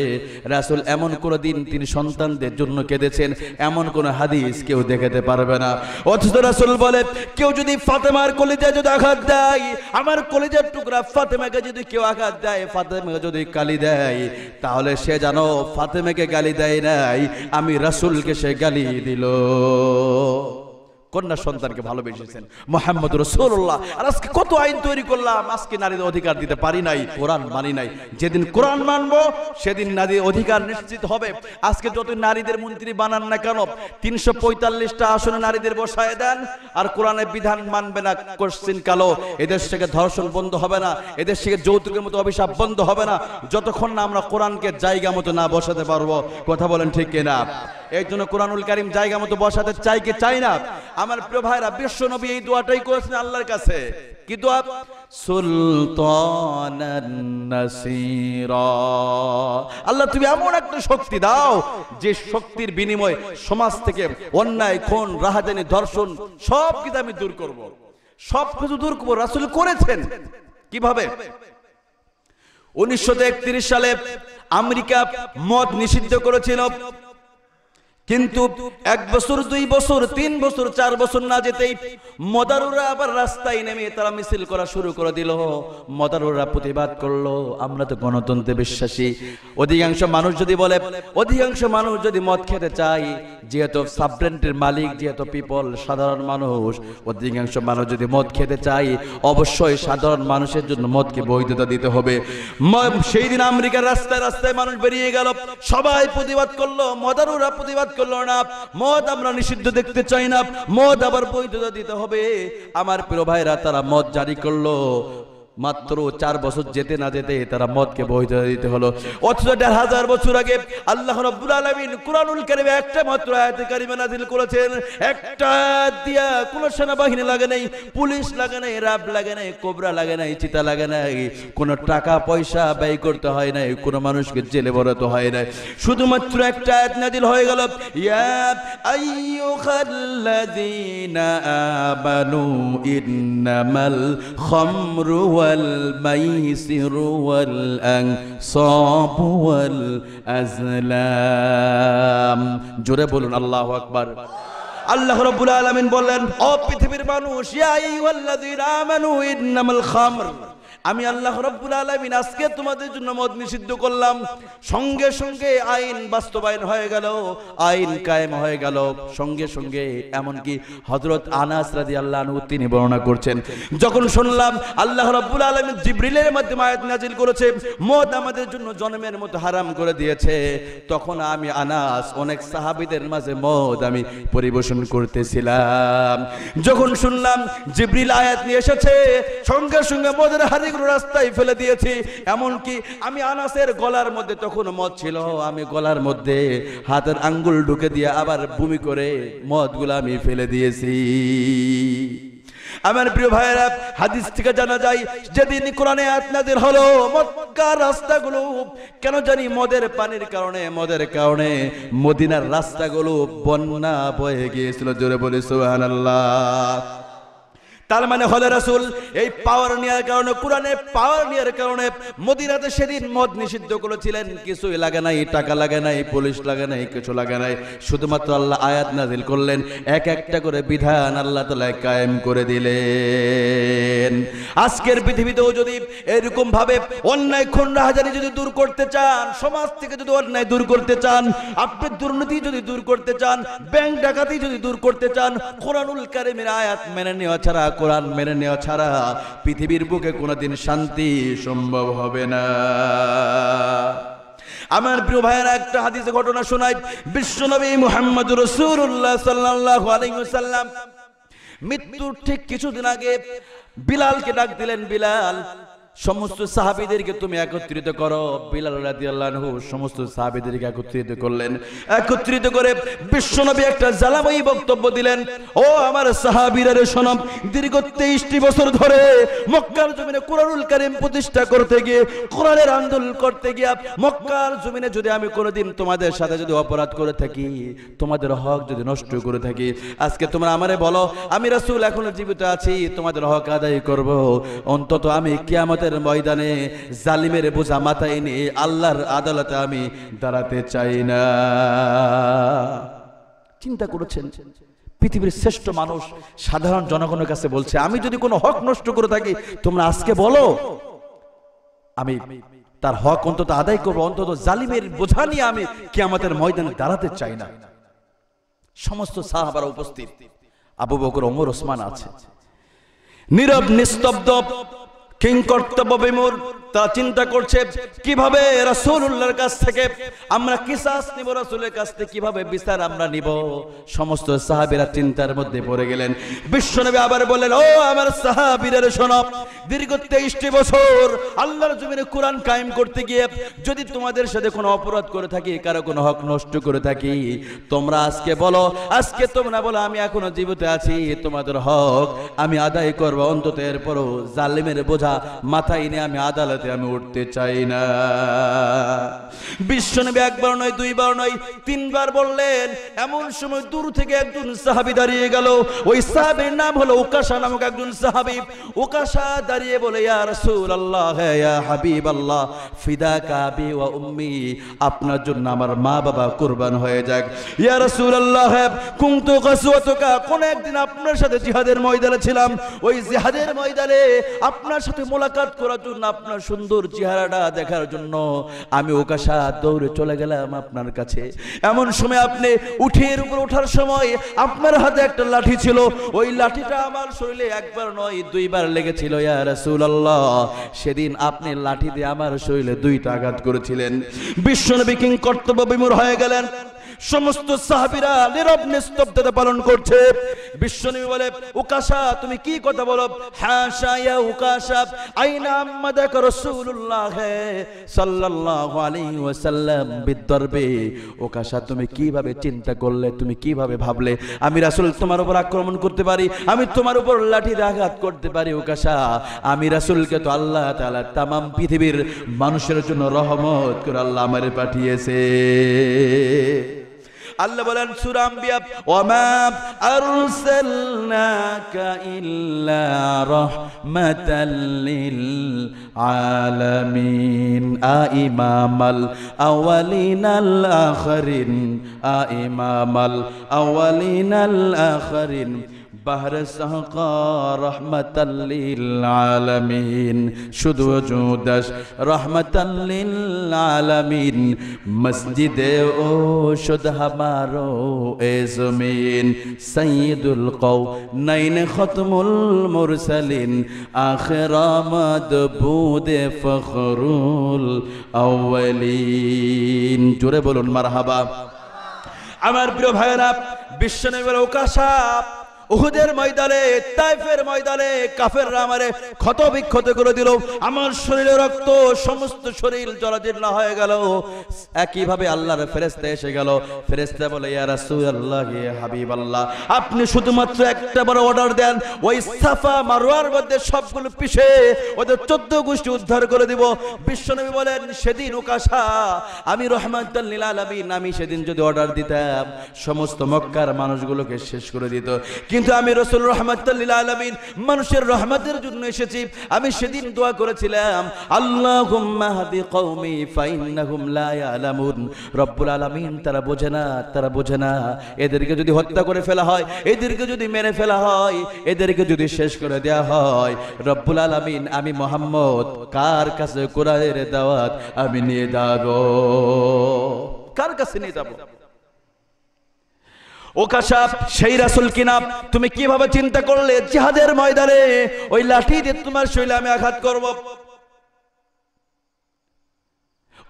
রাসুল এমন কোনো দিন তিনি সন্তানদের জন্য কেঁদেছেন এমন কোন হাদিস কেউ দেখাতে পারবে না অথচ রাসুল বলে কেউ যদি ফাতেমার কলিজা যদি আঘাত দেয় আমার কলিজার টুকরা ফাতেমাকে যদি কেউ আঘাত দেয় ফাতেমাকে যদি কালি দেয় তাহলে সে জানো ফাতেমাকে গালি দেয় নাই আমি রাসুল রাসুলকে সে গালি দিল কন্যা সন্তানকে ভালোবেসেছেন মোহাম্মদ রসুল্লাহ আর আজকে কত আইন তৈরি করলাম আজকে নারীদের অধিকার দিতে পারি নাই কোরআন মানি নাই যেদিন কোরআন মানবো সেদিন নারীর অধিকার নিশ্চিত হবে আজকে যত নারীদের মন্ত্রী বানান না কেন তিনশো পঁয়তাল্লিশটা আসনে নারীদের বসায় দেন আর কোরআনের বিধান মানবে না কোশ্চিন কালো এদের থেকে ধর্ষণ বন্ধ হবে না এদের থেকে যৌতুকের মতো অভিশাপ বন্ধ হবে না যতক্ষণ না আমরা কোরআনকে জায়গা মতো না বসাতে পারবো কথা বলেন ঠিক কিনা এই জন্য কোরআনুল কারিম জায়গা মতো বসাতে চাই কি চাই না আমার প্রিয় ভাইরা বিশ্ব নবী এই দোয়াটাই করেছেন আল্লাহর কাছে কি দোয়া সুলতান আল্লাহ তুমি এমন একটা শক্তি দাও যে শক্তির বিনিময়ে সমাজ থেকে অন্যায় খুন রাহাজানি ধর্ষণ সব কিছু আমি দূর করব। সব কিছু দূর করবো রাসুল করেছেন কিভাবে উনিশশো সালে আমেরিকা মদ নিষিদ্ধ করেছিল কিন্তু এক বছর দুই বছর তিন বছর চার বছর না যেতেই মদারুরা আবার রাস্তায় নেমে তারা মিছিল করা শুরু করে দিল মদারুরা প্রতিবাদ করলো আমরা তো গণতন্ত্রে বিশ্বাসী অধিকাংশ মানুষ যদি বলে অধিকাংশ মানুষ যদি মদ খেতে চায় যেহেতু সাবব্রেন্টের মালিক যেহেতু পিপল সাধারণ মানুষ অধিকাংশ মানুষ যদি মদ খেতে চায় অবশ্যই সাধারণ মানুষের জন্য মদকে বৈধতা দিতে হবে সেই দিন আমেরিকার রাস্তায় রাস্তায় মানুষ বেরিয়ে গেল সবাই প্রতিবাদ করলো মদারুরা প্রতিবাদ করলো না মদ আমরা নিষিদ্ধ দেখতে চাই না মদ আবার বৈধতা দিতে হবে আমার প্রিয় ভাইরা তারা মদ জারি করলো মাত্র চার বছর যেতে না যেতে তারা মদকে বহিত দিতে হলো অথচ দেড় হাজার বছর আগে আল্লাহ আলমিন কারিমে একটা মাত্র নাজিল করেছেন একটা দিয়া সেনাবাহিনী লাগে নাই পুলিশ লাগে নাই রাব লাগে নাই কোবরা লাগে নাই চিতা লাগে নাই কোনো টাকা পয়সা ব্যয় করতে হয় নাই কোন মানুষকে জেলে বরাতে হয় নাই শুধুমাত্র একটা আয়াত নাজিল হয়ে গেল ইয়াব আইয়ুহাল্লাযীনা আমানু ইন্নামাল খামরু ওয়া والميسر والأنصاب والأزلام جرب الله أكبر الله رب العالمين بولن أو بثمر منوش يا أيها الذين آمنوا إنما الخمر আমি আল্লাহ রব্বুল আলমিন আজকে তোমাদের জন্য মদ নিষিদ্ধ করলাম সঙ্গে সঙ্গে আইন বাস্তবায়ন হয়ে গেল আইন কায়েম হয়ে গেল সঙ্গে সঙ্গে এমনকি হজরত আনাস রাজি আল্লাহ তিনি বর্ণনা করছেন যখন শুনলাম আল্লাহ রব্বুল আলমিন জিব্রিলের মাধ্যমে আয়াত নাজিল করেছে মদ আমাদের জন্য জন্মের মতো হারাম করে দিয়েছে তখন আমি আনাস অনেক সাহাবিদের মাঝে মদ আমি পরিবেশন করতেছিলাম যখন শুনলাম জিব্রিল আয়াত নিয়ে এসেছে সঙ্গে সঙ্গে মদের হারি শুধু রাস্তায় ফেলে দিয়েছি এমনকি আমি আনাসের গলার মধ্যে তখন মদ ছিল আমি গলার মধ্যে হাতের আঙ্গুল ঢুকে দিয়ে আবার ভূমি করে মদগুলো আমি ফেলে দিয়েছি আমার প্রিয় ভাইয়েরা হাদিস থেকে জানা যায় যেদিন কোরআনে আত্মাদের হলো মক্কার রাস্তাগুলো কেন জানি মদের পানির কারণে মদের কারণে মদিনার রাস্তাগুলো বন্যা বয়ে গিয়েছিল জোরে বলে সোহান আল্লাহ তার মানে হলে রাসুল এই পাওয়ার নেওয়ার কারণে কোরআনে পাওয়ার নেওয়ার কারণে মদিনাতে সেদিন মদ নিষিদ্ধ করেছিলেন কিছুই লাগে নাই টাকা লাগে নাই পুলিশ লাগে নাই কিছু লাগে নাই শুধুমাত্র আল্লাহ আয়াত নাজিল করলেন এক একটা করে বিধান আল্লাহ তালায় কায়েম করে দিলেন আজকের পৃথিবীতেও যদি এরকম ভাবে অন্যায় খন্ডা হাজারি যদি দূর করতে চান সমাজ থেকে যদি অন্যায় দূর করতে চান আপনি দুর্নীতি যদি দূর করতে চান ব্যাংক ডাকাতি যদি দূর করতে চান কোরআনুল কারিমের আয়াত মেনে নেওয়া ছাড়া কোরআন মেনে নেওয়া ছাড়া পৃথিবীর বুকে কোনোদিন শান্তি সম্ভব হবে না আমার প্রিয় ভাইয়ের একটা হাদিসে ঘটনা শোনাই নবী মোহাম্মদ রসুল্লাহ সাল্লাহ আলাইসাল্লাম মৃত্যুর ঠিক কিছুদিন আগে বিলালকে ডাক দিলেন বিলাল সমস্ত সাহাবিদেরকে তুমি একত্রিত করো বিলাল রাদিয়াল্লাহু সমস্ত সাহাবিদেরকে একত্রিত করলেন একত্রিত করে বিশ্বনবী একটা জ্বালাময়ী বক্তব্য দিলেন ও আমার সাহাবীরা সোনাম দীর্ঘ তেইশটি বছর ধরে মক্কার জমিনে কুরআনুল কারীম প্রতিষ্ঠা করতে গিয়ে কোরআনের আন্দোলন করতে গিয়ে মক্কার জমিনে যদি আমি কোনোদিন তোমাদের সাথে যদি অপরাধ করে থাকি তোমাদের হক যদি নষ্ট করে থাকি আজকে তোমরা আমারে বলো আমি রাসূল এখনো জীবিত আছি তোমাদের হক আদায় করব অন্তত আমি কিয়ামত কেয়ামতের ময়দানে জালিমের বোঝা মাথায় নিয়ে আল্লাহর আদালতে আমি দাঁড়াতে চাই না চিন্তা করেছেন পৃথিবীর শ্রেষ্ঠ মানুষ সাধারণ জনগণের কাছে বলছে আমি যদি কোনো হক নষ্ট করে থাকি তোমরা আজকে বলো আমি তার হক অন্তত আদায় করবো অন্তত জালিমের বোঝা নিয়ে আমি কি আমাদের ময়দানে দাঁড়াতে চাই না সমস্ত সাহাবারা উপস্থিত আবু বকর ওমর ওসমান আছে নীরব নিস্তব্ধ কিং কর্তব্য তারা চিন্তা করছে কিভাবে রাসূলুল্লাহর কাছ থেকে আমরা কিসাস নিব রাসূলের কাছ থেকে কিভাবে বিচার আমরা নিব সমস্ত সাহাবীরা চিন্তার মধ্যে পড়ে গেলেন আবার বললেন ও আমার সাহাবীদের শোনো দীর্ঘ 23টি বছর আল্লাহর জমিনে কোরআন কায়েম করতে গিয়ে যদি তোমাদের সাথে কোনো অপরাধ করে থাকি কারো কোনো হক নষ্ট করে থাকি তোমরা আজকে বলো আজকে তোমরা বলো আমি এখনো জীবিত আছি তোমাদের হক আমি আদায় করব অন্তত এরপরও জালিমের বোঝা মাথা এনে আমি আদালতে আমি উঠতে চাই না বিশ্বনবী একবার নয় দুইবার নয় তিনবার বললেন এমন সময় দূর থেকে একজন সাহাবি দাঁড়িয়ে গেল ওই সাহাবির নাম হলো উকাশা নামক একজন সাহাবি উকাশা দাঁড়িয়ে বলে ইয়া রাসূল আল্লাহ ইয়া হাবিব আল্লাহ ফিদা বি ওয়া উম্মি আপনার জন্য আমার মা বাবা কুরবান হয়ে যাক ইয়া রাসূল আল্লাহ কুনতু গাসওয়াতুকা কোন একদিন আপনার সাথে জিহাদের ময়দানে ছিলাম ওই জিহাদের ময়দানে আপনার সাথে মোলাকাত করার জন্য আপনার সুন্দর চেহারাটা দেখার জন্য আমি ওকাশা দৌড়ে চলে গেলাম আপনার কাছে এমন সময় আপনি এর উপর ওঠার সময় আপনার হাতে একটা লাঠি ছিল ওই লাঠিটা আমার শরীরে একবার নয় দুইবার লেগেছিল সেদিন আপনি লাঠি দিয়ে আমার শরীরে দুইটা আঘাত করেছিলেন বিশ্বনবী কিং কর্তব্য বিমূর হয়ে গেলেন সমস্ত সাহাবিরা নীরব নিস্তব্ধতা পালন করছে বিশ্বনবী বলে উকাশা তুমি কি কথা বলো হাসা ইয়া উকাশা আইনা আম্মা দেখো রাসূলুল্লাহ সাল্লাল্লাহু আলাইহি ওয়াসাল্লাম বিদরবে উকাশা তুমি কিভাবে চিন্তা করলে তুমি কিভাবে ভাবলে আমি রাসূল তোমার উপর আক্রমণ করতে পারি আমি তোমার উপর লাঠি আঘাত করতে পারি উকাশা আমি রাসূলকে তো আল্লাহ তাআলা তামাম পৃথিবীর মানুষের জন্য রহমত করে আল্লাহ আমারে পাঠিয়েছে আল্লাহ বলেন সুরাম বিয়াব ওমাব আরসালনাকা ইল্লা রাহমাতাল লিল আলামিন আ ইমামাল আওয়ালিনাল আখিরিন আ ইমামাল আওয়ালিনাল আখিরিন বাহর সাহকা রহমতাল্লিল শুধু জুদাস রহমতাল্লিল আলমিন মসজিদে ও শুধু হামারো এ জমিন সঈদুল কৌ নাইন খতমুল মুরসালিন আখরামদ বুদে ফখরুল আউ্বালিন জুড়ে বলুন মারহাবা আমার প্রিয় ভাইরা বিশ্ব নেবের ওকাশাপ উহুদের ময়দানে তাইফের ময়দানে কাফেররা আমারে ক্ষত বিক্ষত করে দিল আমার শরীরে রক্ত সমস্ত শরীর জলাজীর্ণ হয়ে গেল একইভাবে আল্লাহর ফেরেস্তা এসে গেল ফেরেস্তা বলে ইয়া রাসূলুল্লাহ ইয়া হাবিবাল্লাহ আপনি শুধুমাত্র একটা বড় অর্ডার দেন ওই সাফা মারওয়ার মধ্যে সবগুলো পিষে ওদের 14 গোষ্ঠী উদ্ধার করে দিব বিশ্বনবী বলেন সেদিন উকাশা আমি রহমাতুল লিল আলামিন আমি সেদিন যদি অর্ডার দিতাম সমস্ত মক্কার মানুষগুলোকে শেষ করে দিত কিন্তু আমি রসুল রহমতুল্লিল আলমিন মানুষের রহমতের জন্য এসেছি আমি সেদিন দোয়া করেছিলাম আল্লাহ কৌমি রব্বুল আলামিন তারা বোঝে না তারা বোঝে না এদেরকে যদি হত্যা করে ফেলা হয় এদেরকে যদি মেরে ফেলা হয় এদেরকে যদি শেষ করে দেয়া হয় রব্বুল আলমিন আমি মোহাম্মদ কার কাছে কোরআনের দাওয়াত আমি নিয়ে যাব কার কাছে নিয়ে যাব ও সেই রাসুল তুমি কিভাবে চিন্তা করলে জিহাদের ময়দানে ওই লাঠি দিয়ে তোমার শৈলে আমি আঘাত করবো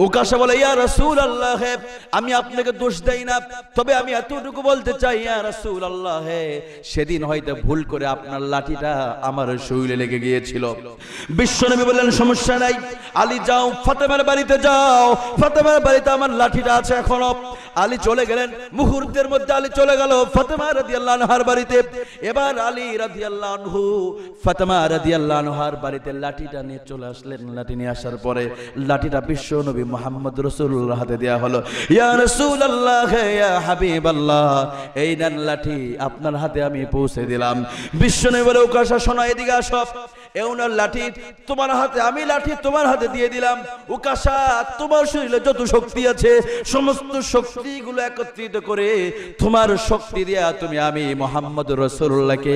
উকাশা বলে ইয়া রাসূল আল্লাহ হে আমি আপনাকে দোষ দেই না তবে আমি এতটুকু বলতে চাই ইয়া রাসূল আল্লাহ হে সেদিন হয়তো ভুল করে আপনার লাঠিটা আমার শরীরে লেগে গিয়েছিল বিশ্বনবী বললেন সমস্যা নাই আলী যাও ফাতেমার বাড়িতে যাও ফাতেমার বাড়িতে আমার লাঠিটা আছে এখনো আলী চলে গেলেন মুহূর্তের মধ্যে আলী চলে গেল ফাতেমা রাদিয়াল্লাহু আনহার বাড়িতে এবার আলী রাদিয়াল্লাহু আনহু ফাতেমা রাদিয়াল্লাহু আনহার বাড়িতে লাঠিটা নিয়ে চলে আসলেন লাঠি নিয়ে আসার পরে লাঠিটা বিশ্বনবী মোহাম্মদ রসুল্লাহ হাতে দেওয়া হলো ইয়া এই নান লাঠি আপনার হাতে আমি পৌঁছে দিলাম বিশ্ব নেই ওকাশা শোনা এদিকে আসব এউনার লাঠি তোমার হাতে আমি লাঠি তোমার হাতে দিয়ে দিলাম উকাশা তোমার শরীরে যত শক্তি আছে সমস্ত শক্তিগুলো একত্রিত করে তোমার শক্তি দিয়া তুমি আমি মোহাম্মদ রসুল্লাহকে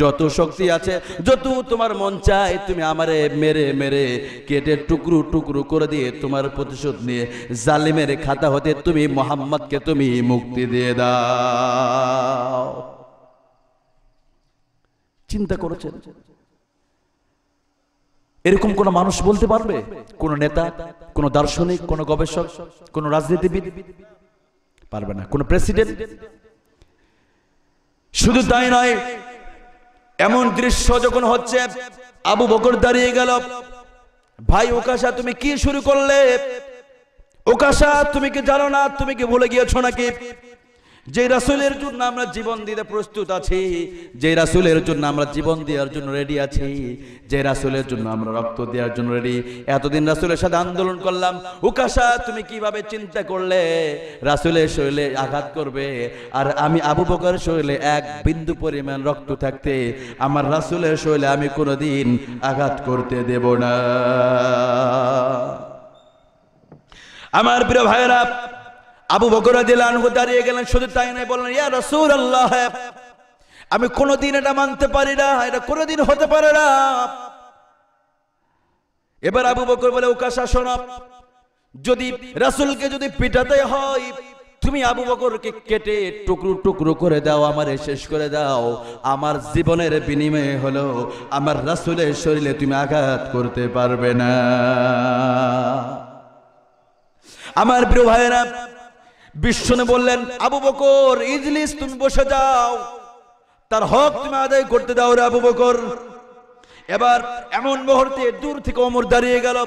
যত শক্তি আছে যত তোমার মন চায় তুমি আমারে মেরে মেরে কেটে টুকরো টুকরো করে দিয়ে তোমার প্রতিশোধ নিয়ে জালিমের খাতা হতে তুমি মোহাম্মদকে তুমি মুক্তি দিয়ে দাও চিন্তা করেছেন এরকম কোন মানুষ বলতে পারবে কোন নেতা কোন দার্শনিক কোন গবেষক কোন রাজনীতিবিদ পারবে না কোন প্রেসিডেন্ট শুধু তাই নয় এমন দৃশ্য যখন হচ্ছে আবু বকর দাঁড়িয়ে গেল ভাই ওকাশা তুমি কি শুরু করলে ওকাশা তুমি কি জানো না তুমি কি ভুলে গিয়েছো নাকি যে রাসুলের জন্য আমরা জীবন দিতে প্রস্তুত আছি যে রাসুলের জন্য আমরা জীবন দেওয়ার জন্য রেডি আছি যে রাসুলের জন্য আমরা রক্ত দেওয়ার জন্য রেডি এতদিন রাসুলের সাথে আন্দোলন করলাম উকাশা তুমি কিভাবে চিন্তা করলে রাসুলের শরীরে আঘাত করবে আর আমি আবু বকরের শরীরে এক বিন্দু পরিমাণ রক্ত থাকতে আমার রাসুলের শরীরে আমি কোনোদিন আঘাত করতে দেব না আমার প্রিয় ভাইরা আবু বকর দিলানহু দাঁড়িয়ে গেলেন শুধু তাই নাই বললেন ইয়া রসুল আল্লাহ আমি কোনদিন এটা মানতে পারি না এটা কোনোদিন হতে পারে না এবার আবু বকর বলে উকাশা শোনা যদি রাসুলকে যদি পিটাতে হয় তুমি আবু বকরকে কেটে টুকরো টুকরো করে দাও আমারে শেষ করে দাও আমার জীবনের বিনিময়ে হলো আমার রাসুলের শরীরে তুমি আঘাত করতে পারবে না আমার প্রিয় ভাইরা বিশ্বনে বললেন আবু বকর ইজলিস তুমি বসে যাও তার হক তুমি আদায় করতে দাও রে আবু বকর এবার এমন মুহূর্তে দূর থেকে অমর দাঁড়িয়ে গেল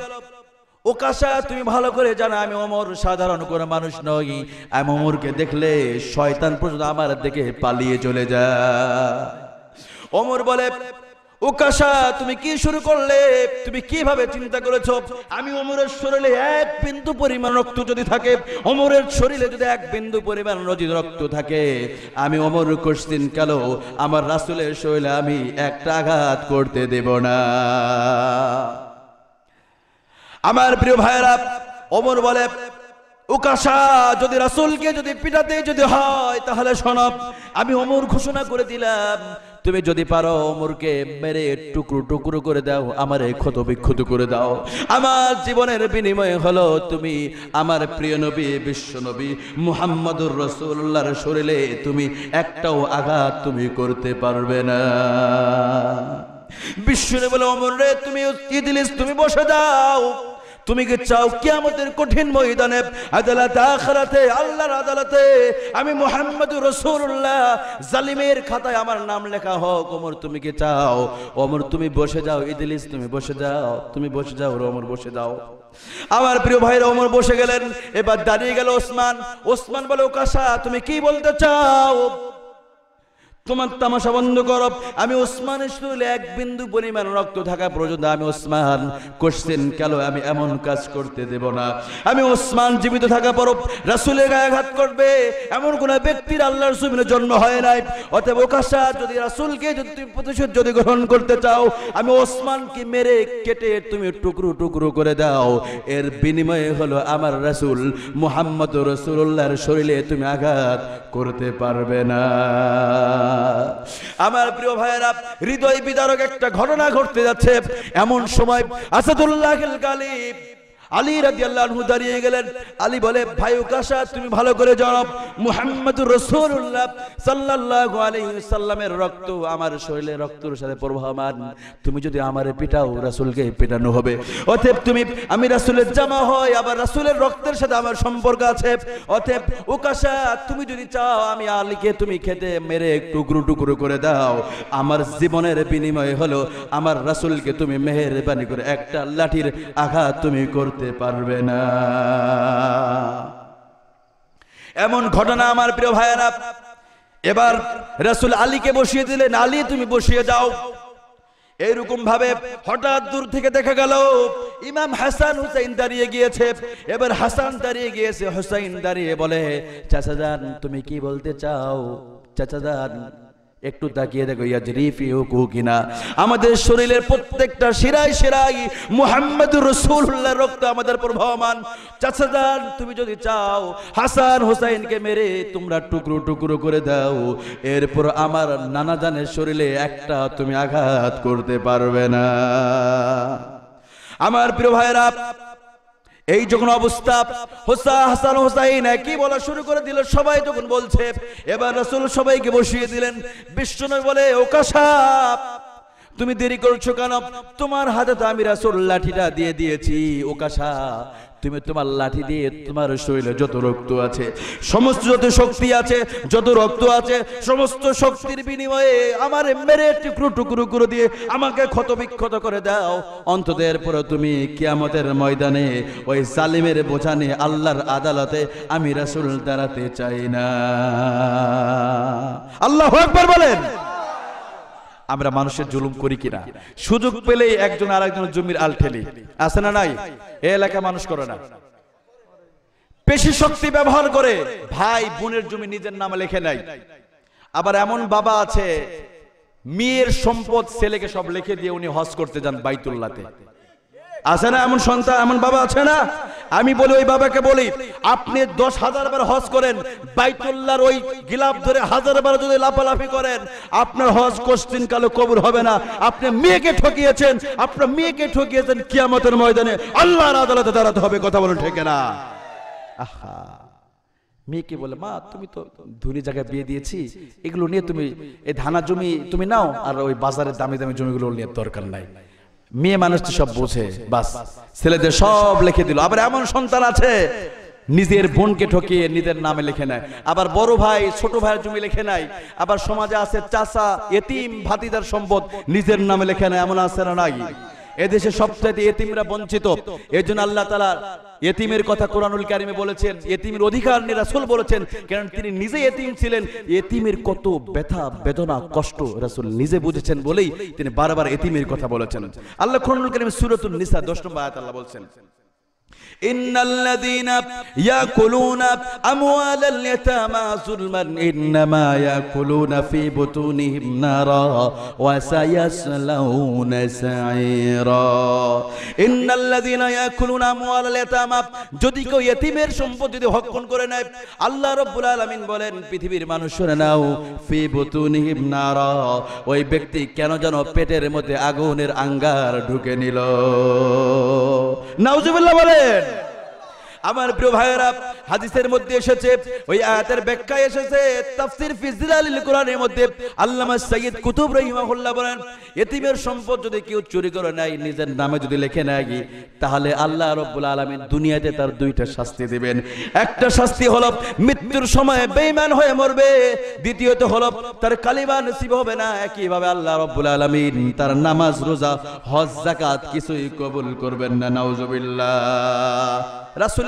ও কাশা তুমি ভালো করে জানো আমি অমর সাধারণ কোনো মানুষ নই আমি অমরকে দেখলে শয়তান পর্যন্ত আমার দিকে পালিয়ে চলে যায় অমর বলে উকাশা তুমি কি শুরু করলে তুমি কিভাবে চিন্তা করেছো আমি অমরের শরীরে এক বিন্দু পরিমাণ রক্ত যদি থাকে অমরের শরীরে যদি এক বিন্দু পরিমাণ রজিত রক্ত থাকে আমি অমর কশদিন কালো আমার রাসুলের শরীরে আমি একটা আঘাত করতে দেব না আমার প্রিয় ভাইরা অমর বলে উকাশা যদি রাসুলকে যদি পিটাতে যদি হয় তাহলে শোনব আমি অমর ঘোষণা করে দিলাম তুমি যদি পারো মুরকে মেরে টুকরো টুকরো করে দাও আমার ক্ষত বিক্ষত করে দাও আমার জীবনের বিনিময় হলো তুমি আমার প্রিয় নবী বিশ্ব নবী মুহাম্মদুর রসুল্লাহর শরীরে তুমি একটাও আঘাত তুমি করতে পারবে না বিশ্বনে বলে অমর রে তুমি দিলিস তুমি বসে দাও তুমি কি চাও আমাদের কঠিন ময়দানে আদালতে আখরাতে আল্লাহর আদালতে আমি মোহাম্মদ রসুল্লাহ জালিমের খাতায় আমার নাম লেখা হোক ওমর তুমি কি চাও ওমর তুমি বসে যাও ইদলিস তুমি বসে যাও তুমি বসে যাও ওমর বসে যাও আমার প্রিয় ভাই ওমর বসে গেলেন এবার দাঁড়িয়ে গেল ওসমান ওসমান বলে ওকাশা তুমি কি বলতে চাও তোমার তামাশা বন্ধ কর আমি ওসমান শরীরে এক বিন্দু পরিমাণ রক্ত থাকা পর্যন্ত আমি ওসমান কোশ্চেন কেন আমি এমন কাজ করতে দেব না আমি ওসমান জীবিত থাকা পর রাসুলের গায়ে আঘাত করবে এমন কোন ব্যক্তির আল্লাহর সুমিনের জন্ম হয় নাই অতএব ওকাশা যদি রাসুলকে যদি তুমি প্রতিশোধ যদি গ্রহণ করতে চাও আমি ওসমানকে মেরে কেটে তুমি টুকরো টুকরো করে দাও এর বিনিময়ে হলো আমার রাসুল মোহাম্মদ রসুল্লাহর শরীরে তুমি আঘাত করতে পারবে না আমার প্রিয় ভাইয়েরা হৃদয় বিদারক একটা ঘটনা ঘটতে যাচ্ছে এমন সময় আসাদুল্লাহ গালিব আলী রাজি আল্লাহ দাঁড়িয়ে গেলেন আলী বলে ভাই উকাশা তুমি ভালো করে জানো মুহাম্মদুর রসুল্লাহ সাল্লাহ আলাইহি সাল্লামের রক্ত আমার শরীরে রক্তর সাথে প্রবাহমান তুমি যদি আমার পিটাও রাসুলকে পিটানো হবে অতএব তুমি আমি রাসূলের জামা হয় আবার রাসূলের রক্তের সাথে আমার সম্পর্ক আছে অতএব উকাশা তুমি যদি চাও আমি আলীকে তুমি খেতে মেরে টুকরো টুকরো করে দাও আমার জীবনের বিনিময় হলো আমার রাসূলকে তুমি মেহের পানি করে একটা লাঠির আঘাত তুমি করতে করতে পারবে না এমন ঘটনা আমার প্রিয় ভাইয়ারা এবার রাসুল আলীকে বসিয়ে দিলেন আলী তুমি বসিয়ে যাও এইরকম ভাবে হঠাৎ দূর থেকে দেখা গেল ইমাম হাসান হুসাইন দাঁড়িয়ে গিয়েছে এবার হাসান দাঁড়িয়ে গিয়েছে হুসাইন দাঁড়িয়ে বলে চাচাজান তুমি কি বলতে চাও চাচাজান একটু তাকিয়ে দেখো ইয়াজরিফি হুকুকিনা আমাদের শরীরের প্রত্যেকটা শিরায় শিরায় মুহাম্মদ রাসূলুল্লাহর রক্ত আমাদের প্রভাবমান চাচাদান তুমি যদি চাও হাসান হুসাইনকে মেরে তোমরা টুকরো টুকরো করে দাও এরপর আমার নানা জানের শরীরে একটা তুমি আঘাত করতে পারবে না আমার প্রিয় ভাইরা এই যখন অবস্থা হোসা হাসান হোসাইন একই বলা শুরু করে দিল সবাই তখন বলছে এবার রসুল সবাইকে বসিয়ে দিলেন নয় বলে কাসাপ তুমি দেরি করছো কেন তোমার হাতে তো আমি রাসুল লাঠিটা দিয়ে দিয়েছি কাসা তুমি তোমার লাঠি দিয়ে তোমার শরীরে যত রক্ত আছে সমস্ত যত শক্তি আছে যত রক্ত আছে সমস্ত শক্তির বিনিময়ে আমার মেরে টুকরো টুকরো করে দিয়ে আমাকে ক্ষতবিক্ষত করে দাও অন্তত এরপরে তুমি কিয়ামতের ময়দানে ওই সালিমের বোঝা নিয়ে আল্লাহর আদালতে আমি রাসুল দাঁড়াতে চাই না আল্লাহ একবার বলেন আমরা মানুষের জুলুম করি কিনা সুযোগ পেলেই একজন আর একজনের জমির আল ঠেলি আছে না নাই এ এলাকা মানুষ করে না পেশি শক্তি ব্যবহার করে ভাই বোনের জমি নিজের নামে লেখে নাই আবার এমন বাবা আছে মেয়ের সম্পদ ছেলেকে সব লিখে দিয়ে উনি হজ করতে যান বাইতুল্লাতে আছে না এমন সন্তান এমন বাবা আছে না আমি বলি ওই বাবাকে বলি আপনি দশ হাজার বার হজ করেন বাইতুল্লার ওই গিলাপ ধরে হাজার বার যদি লাফালাফি করেন আপনার হজ কোশ্চিন কালো কবুর হবে না আপনি মেয়েকে ঠকিয়েছেন আপনার মেয়েকে ঠকিয়েছেন কিয়ামতের ময়দানে আল্লাহর আদালতে দাঁড়াতে হবে কথা বলুন ঠেকে না আহা মেয়েকে বলে মা তুমি তো ধুলি জায়গায় বিয়ে দিয়েছি এগুলো নিয়ে তুমি এই ধানা জমি তুমি নাও আর ওই বাজারের দামি দামি জমিগুলো নিয়ে দরকার নাই মেয়ে মানুষ তো সব বোঝে বাস ছেলেদের সব লিখে দিল আবার এমন সন্তান আছে নিজের বোনকে ঠকিয়ে নিজের নামে লিখে নেয় আবার বড় ভাই ছোট ভাইয়ের জমি লিখে নেয় আবার সমাজে আছে চাচা এতিম ভাতিদার সম্পদ নিজের নামে লিখে নেয় এমন আছে না নাই এদেশে সবচাইতে এতিমরা বঞ্চিত এর জন্য আল্লাহ তালা এতিমের কথা কোরআনুল কারিমে বলেছেন এতিমের অধিকার নিয়ে রাসুল বলেছেন কারণ তিনি নিজে এতিম ছিলেন এতিমের কত ব্যথা বেদনা কষ্ট রাসুল নিজে বুঝেছেন বলেই তিনি বারবার এতিমের কথা বলেছেন আল্লাহ কোরআনুল কারিমে সুরতুল নিসা দশ নম্বর আয়াত আল্লাহ বলছেন إن الذين يأكلون أموال اليتامى ظلما إنما يأكلون في بطونهم نارا وسيصلون سعيرا إن الذين يأكلون أموال اليتامى যদি কেউ ইয়েতিমের সম্পদ যদি হক্ষণ করে নেয় আল্লাহ রব্বুল আলামিন বলেন পৃথিবীর মানুষ শুনে নাও ফি বুতুনিহিম নারা ওই ব্যক্তি কেন যেন পেটের মধ্যে আগুনের আঙ্গার ঢুকে নিল নাউজুবিল্লাহ বলেন আমার প্রিয় ভাইয়েরা হাদিসের মধ্যে এসেছে ওই আয়াতের ব্যাখ্যা এসেছে তাফসীর ফিজিলালিল কোরআনের মধ্যে আল্লামা সাইয়েদ কুতুব রহিমাহুল্লাহ বলেন এতিমের সম্পদ যদি কেউ চুরি করে নাই নিজের নামে যদি লেখে নাই তাহলে আল্লাহ রব্বুল আলমিন দুনিয়াতে তার দুইটা শাস্তি দিবেন একটা শাস্তি হলো মৃত্যুর সময় বেইমান হয়ে মরবে দ্বিতীয়ত হলো তার কালিমা নসিব হবে না একইভাবে আল্লাহ রব্বুল আলমিন তার নামাজ রোজা হজ জাকাত কিছুই কবুল করবেন না নাউজুবিল্লাহ রাসুল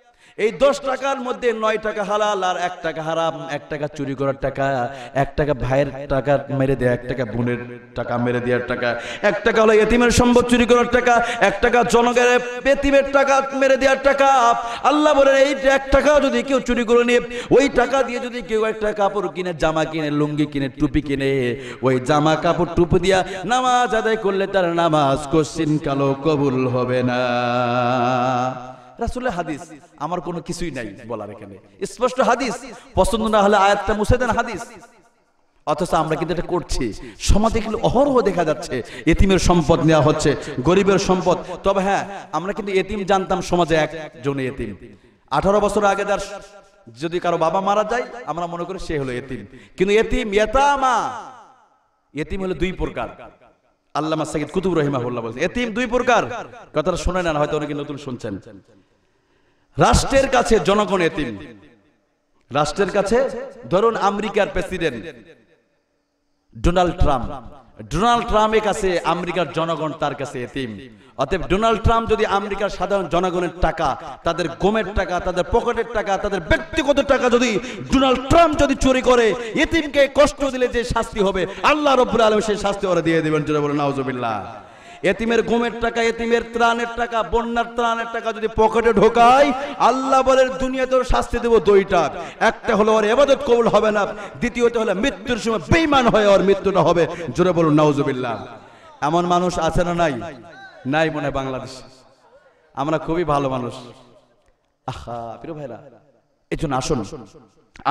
এই দশ টাকার মধ্যে নয় টাকা হালাল আর এক টাকা হারাম এক টাকা চুরি করার টাকা এক টাকা ভাইয়ের টাকা মেরে দেয়া এক টাকা বোনের টাকা মেরে দেওয়ার টাকা এক টাকা হলো এতিমের সম্পদ চুরি করার টাকা এক টাকা জনগণের পেতিমের টাকা মেরে দেওয়ার টাকা আল্লাহ বলেন এই এক টাকা যদি কেউ চুরি করে নিয়ে ওই টাকা দিয়ে যদি কেউ একটা কাপড় কিনে জামা কিনে লুঙ্গি কিনে টুপি কিনে ওই জামা কাপড় টুপি দিয়া নামাজ আদায় করলে তার নামাজ কোশ্চিন কালো কবুল হবে না রাসুলের হাদিস আমার কোনো কিছুই নাই বলার এখানে স্পষ্ট হাদিস পছন্দ না হলে আয়াতটা মুছে দেন হাদিস অথচ আমরা কিন্তু এটা করছি সমাজে কিন্তু অহরহ দেখা যাচ্ছে এতিমের সম্পদ নেওয়া হচ্ছে গরিবের সম্পদ তবে হ্যাঁ আমরা কিন্তু এতিম জানতাম সমাজে একজন এতিম আঠারো বছর আগে যার যদি কারো বাবা মারা যায় আমরা মনে করি সে হলো এতিম কিন্তু এতিম মা এতিম হলো দুই প্রকার আল্লাহ সাকিদ কুতুব রহিমা বলছেন এতিম দুই প্রকার কথাটা শুনে না হয়তো অনেকে নতুন শুনছেন রাষ্ট্রের কাছে জনগণ এতিম রাষ্ট্রের কাছে ধরুন আমেরিকার প্রেসিডেন্ট ডোনাল্ড ট্রাম্প ডোনাল্ড ট্রাম্পের কাছে আমেরিকার জনগণ তার কাছে এতিম অতএব ডোনাল্ড ট্রাম্প যদি আমেরিকার সাধারণ জনগণের টাকা তাদের গোমের টাকা তাদের পকেটের টাকা তাদের ব্যক্তিগত টাকা যদি ডোনাল্ড ট্রাম্প যদি চুরি করে এতিমকে কষ্ট দিলে যে শাস্তি হবে আল্লাহ রব্বুল আলম সেই শাস্তি ওরা দিয়ে দেবেন যেটা বলে নাউজবিল্লাহ এতিমের ঘুমের টাকা এতিমের ত্রাণের টাকা বন্যার ত্রাণের টাকা যদি পকেটে ঢোকায় আল্লাহ বলে দুনিয়াতে ওর শাস্তি দেবো দুইটা একটা হলো ওর এবাদত কবুল হবে না দ্বিতীয়ত হলো মৃত্যুর সময় বেইমান হয়ে ওর মৃত্যুটা হবে জোরে বলুন নাউজুবিল্লাহ এমন মানুষ আছে না নাই নাই মনে বাংলাদেশ আমরা খুবই ভালো মানুষ আহা প্রিয় ভাইরা এই জন্য আসুন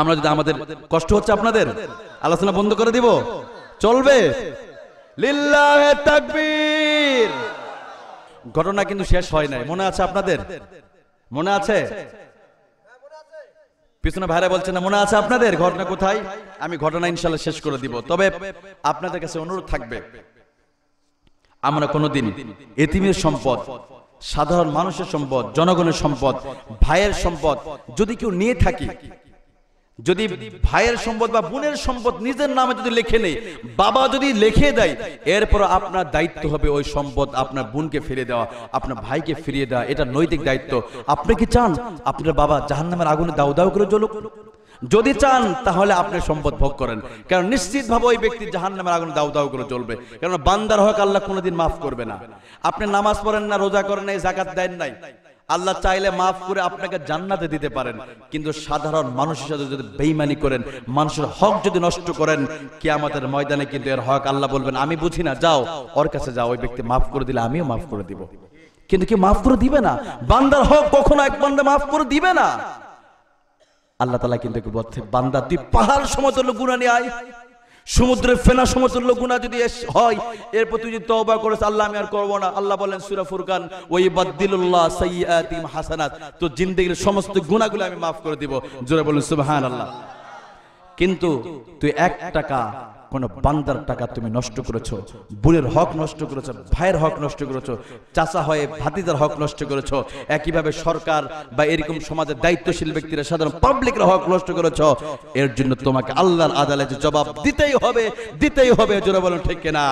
আমরা যদি আমাদের কষ্ট হচ্ছে আপনাদের আলোচনা বন্ধ করে দিব চলবে তাকবীর ঘটনা কিন্তু শেষ হয় নাই মনে আছে আপনাদের মনে আছে পিছনে ভাইরা বলছে না মনে আছে আপনাদের ঘটনা কোথায় আমি ঘটনা ইনশাল্লাহ শেষ করে দিব তবে আপনাদের কাছে অনুরোধ থাকবে আমরা কোনোদিন এতিমের সম্পদ সাধারণ মানুষের সম্পদ জনগণের সম্পদ ভাইয়ের সম্পদ যদি কেউ নিয়ে থাকি যদি ভাইয়ের সম্পদ বা বোনের সম্পদ নিজের নামে যদি লেখে নেই বাবা যদি লেখে দেয় এরপর আপনার দায়িত্ব হবে ওই সম্পদ আপনার বোনকে ফিরিয়ে দেওয়া আপনার ভাইকে ফিরিয়ে দেওয়া এটা নৈতিক দায়িত্ব আপনি কি চান আপনার বাবা জাহান নামের আগুনে দাও দাও করে জ্বলুক যদি চান তাহলে আপনি সম্পদ ভোগ করেন কারণ নিশ্চিতভাবে ওই ব্যক্তি জাহান নামের আগুন দাও দাও করে চলবে কারণ বান্দার হক আল্লাহ কোনোদিন মাফ করবে না আপনি নামাজ পড়েন না রোজা করেন নাই জাকাত দেন নাই আল্লাহ চাইলে মাফ করে আপনাকে জান্নাতে দিতে পারেন কিন্তু সাধারণ মানুষের সাথে যদি বেইমানি করেন মানুষের হক যদি নষ্ট করেন কে আমাদের ময়দানে কিন্তু এর হক আল্লাহ বলবেন আমি বুঝি না যাও ওর কাছে যাও ওই ব্যক্তি মাফ করে দিলে আমিও মাফ করে দিব কিন্তু কি মাফ করে দিবে না বান্দার হক কখনো এক বান্দা মাফ করে দিবে না আল্লাহ তালা কিন্তু বলছে বান্দা তুই পাহাড় সমতল গুণা নিয়ে আয় সমুদ্রে ফেনা সমতুল্য গুণা যদি হয় এরপর তুই যদি তবা করেছ আল্লাহ আমি আর করবো না আল্লাহ বলেন সুরা ফুরকান ওই বাদ্দিল্লাহ সাইয়াতিম হাসানাত তো জিন্দগির সমস্ত গুণাগুলো আমি মাফ করে দিব জোরে বলুন সুবহান আল্লাহ কিন্তু তুই এক টাকা কোনো বান্দার টাকা তুমি নষ্ট করেছো বুড়ের হক নষ্ট করেছো ভাইয়ের হক নষ্ট করেছো চাচা হয়ে ভাতিজার হক নষ্ট করেছো একইভাবে সরকার বা এরকম সমাজের দায়িত্বশীল ব্যক্তিরা সাধারণ পাবলিকের হক নষ্ট করেছো এর জন্য তোমাকে আল্লাহর আদালতে জবাব দিতেই হবে দিতেই হবে জোরে বলুন ঠিক কিনা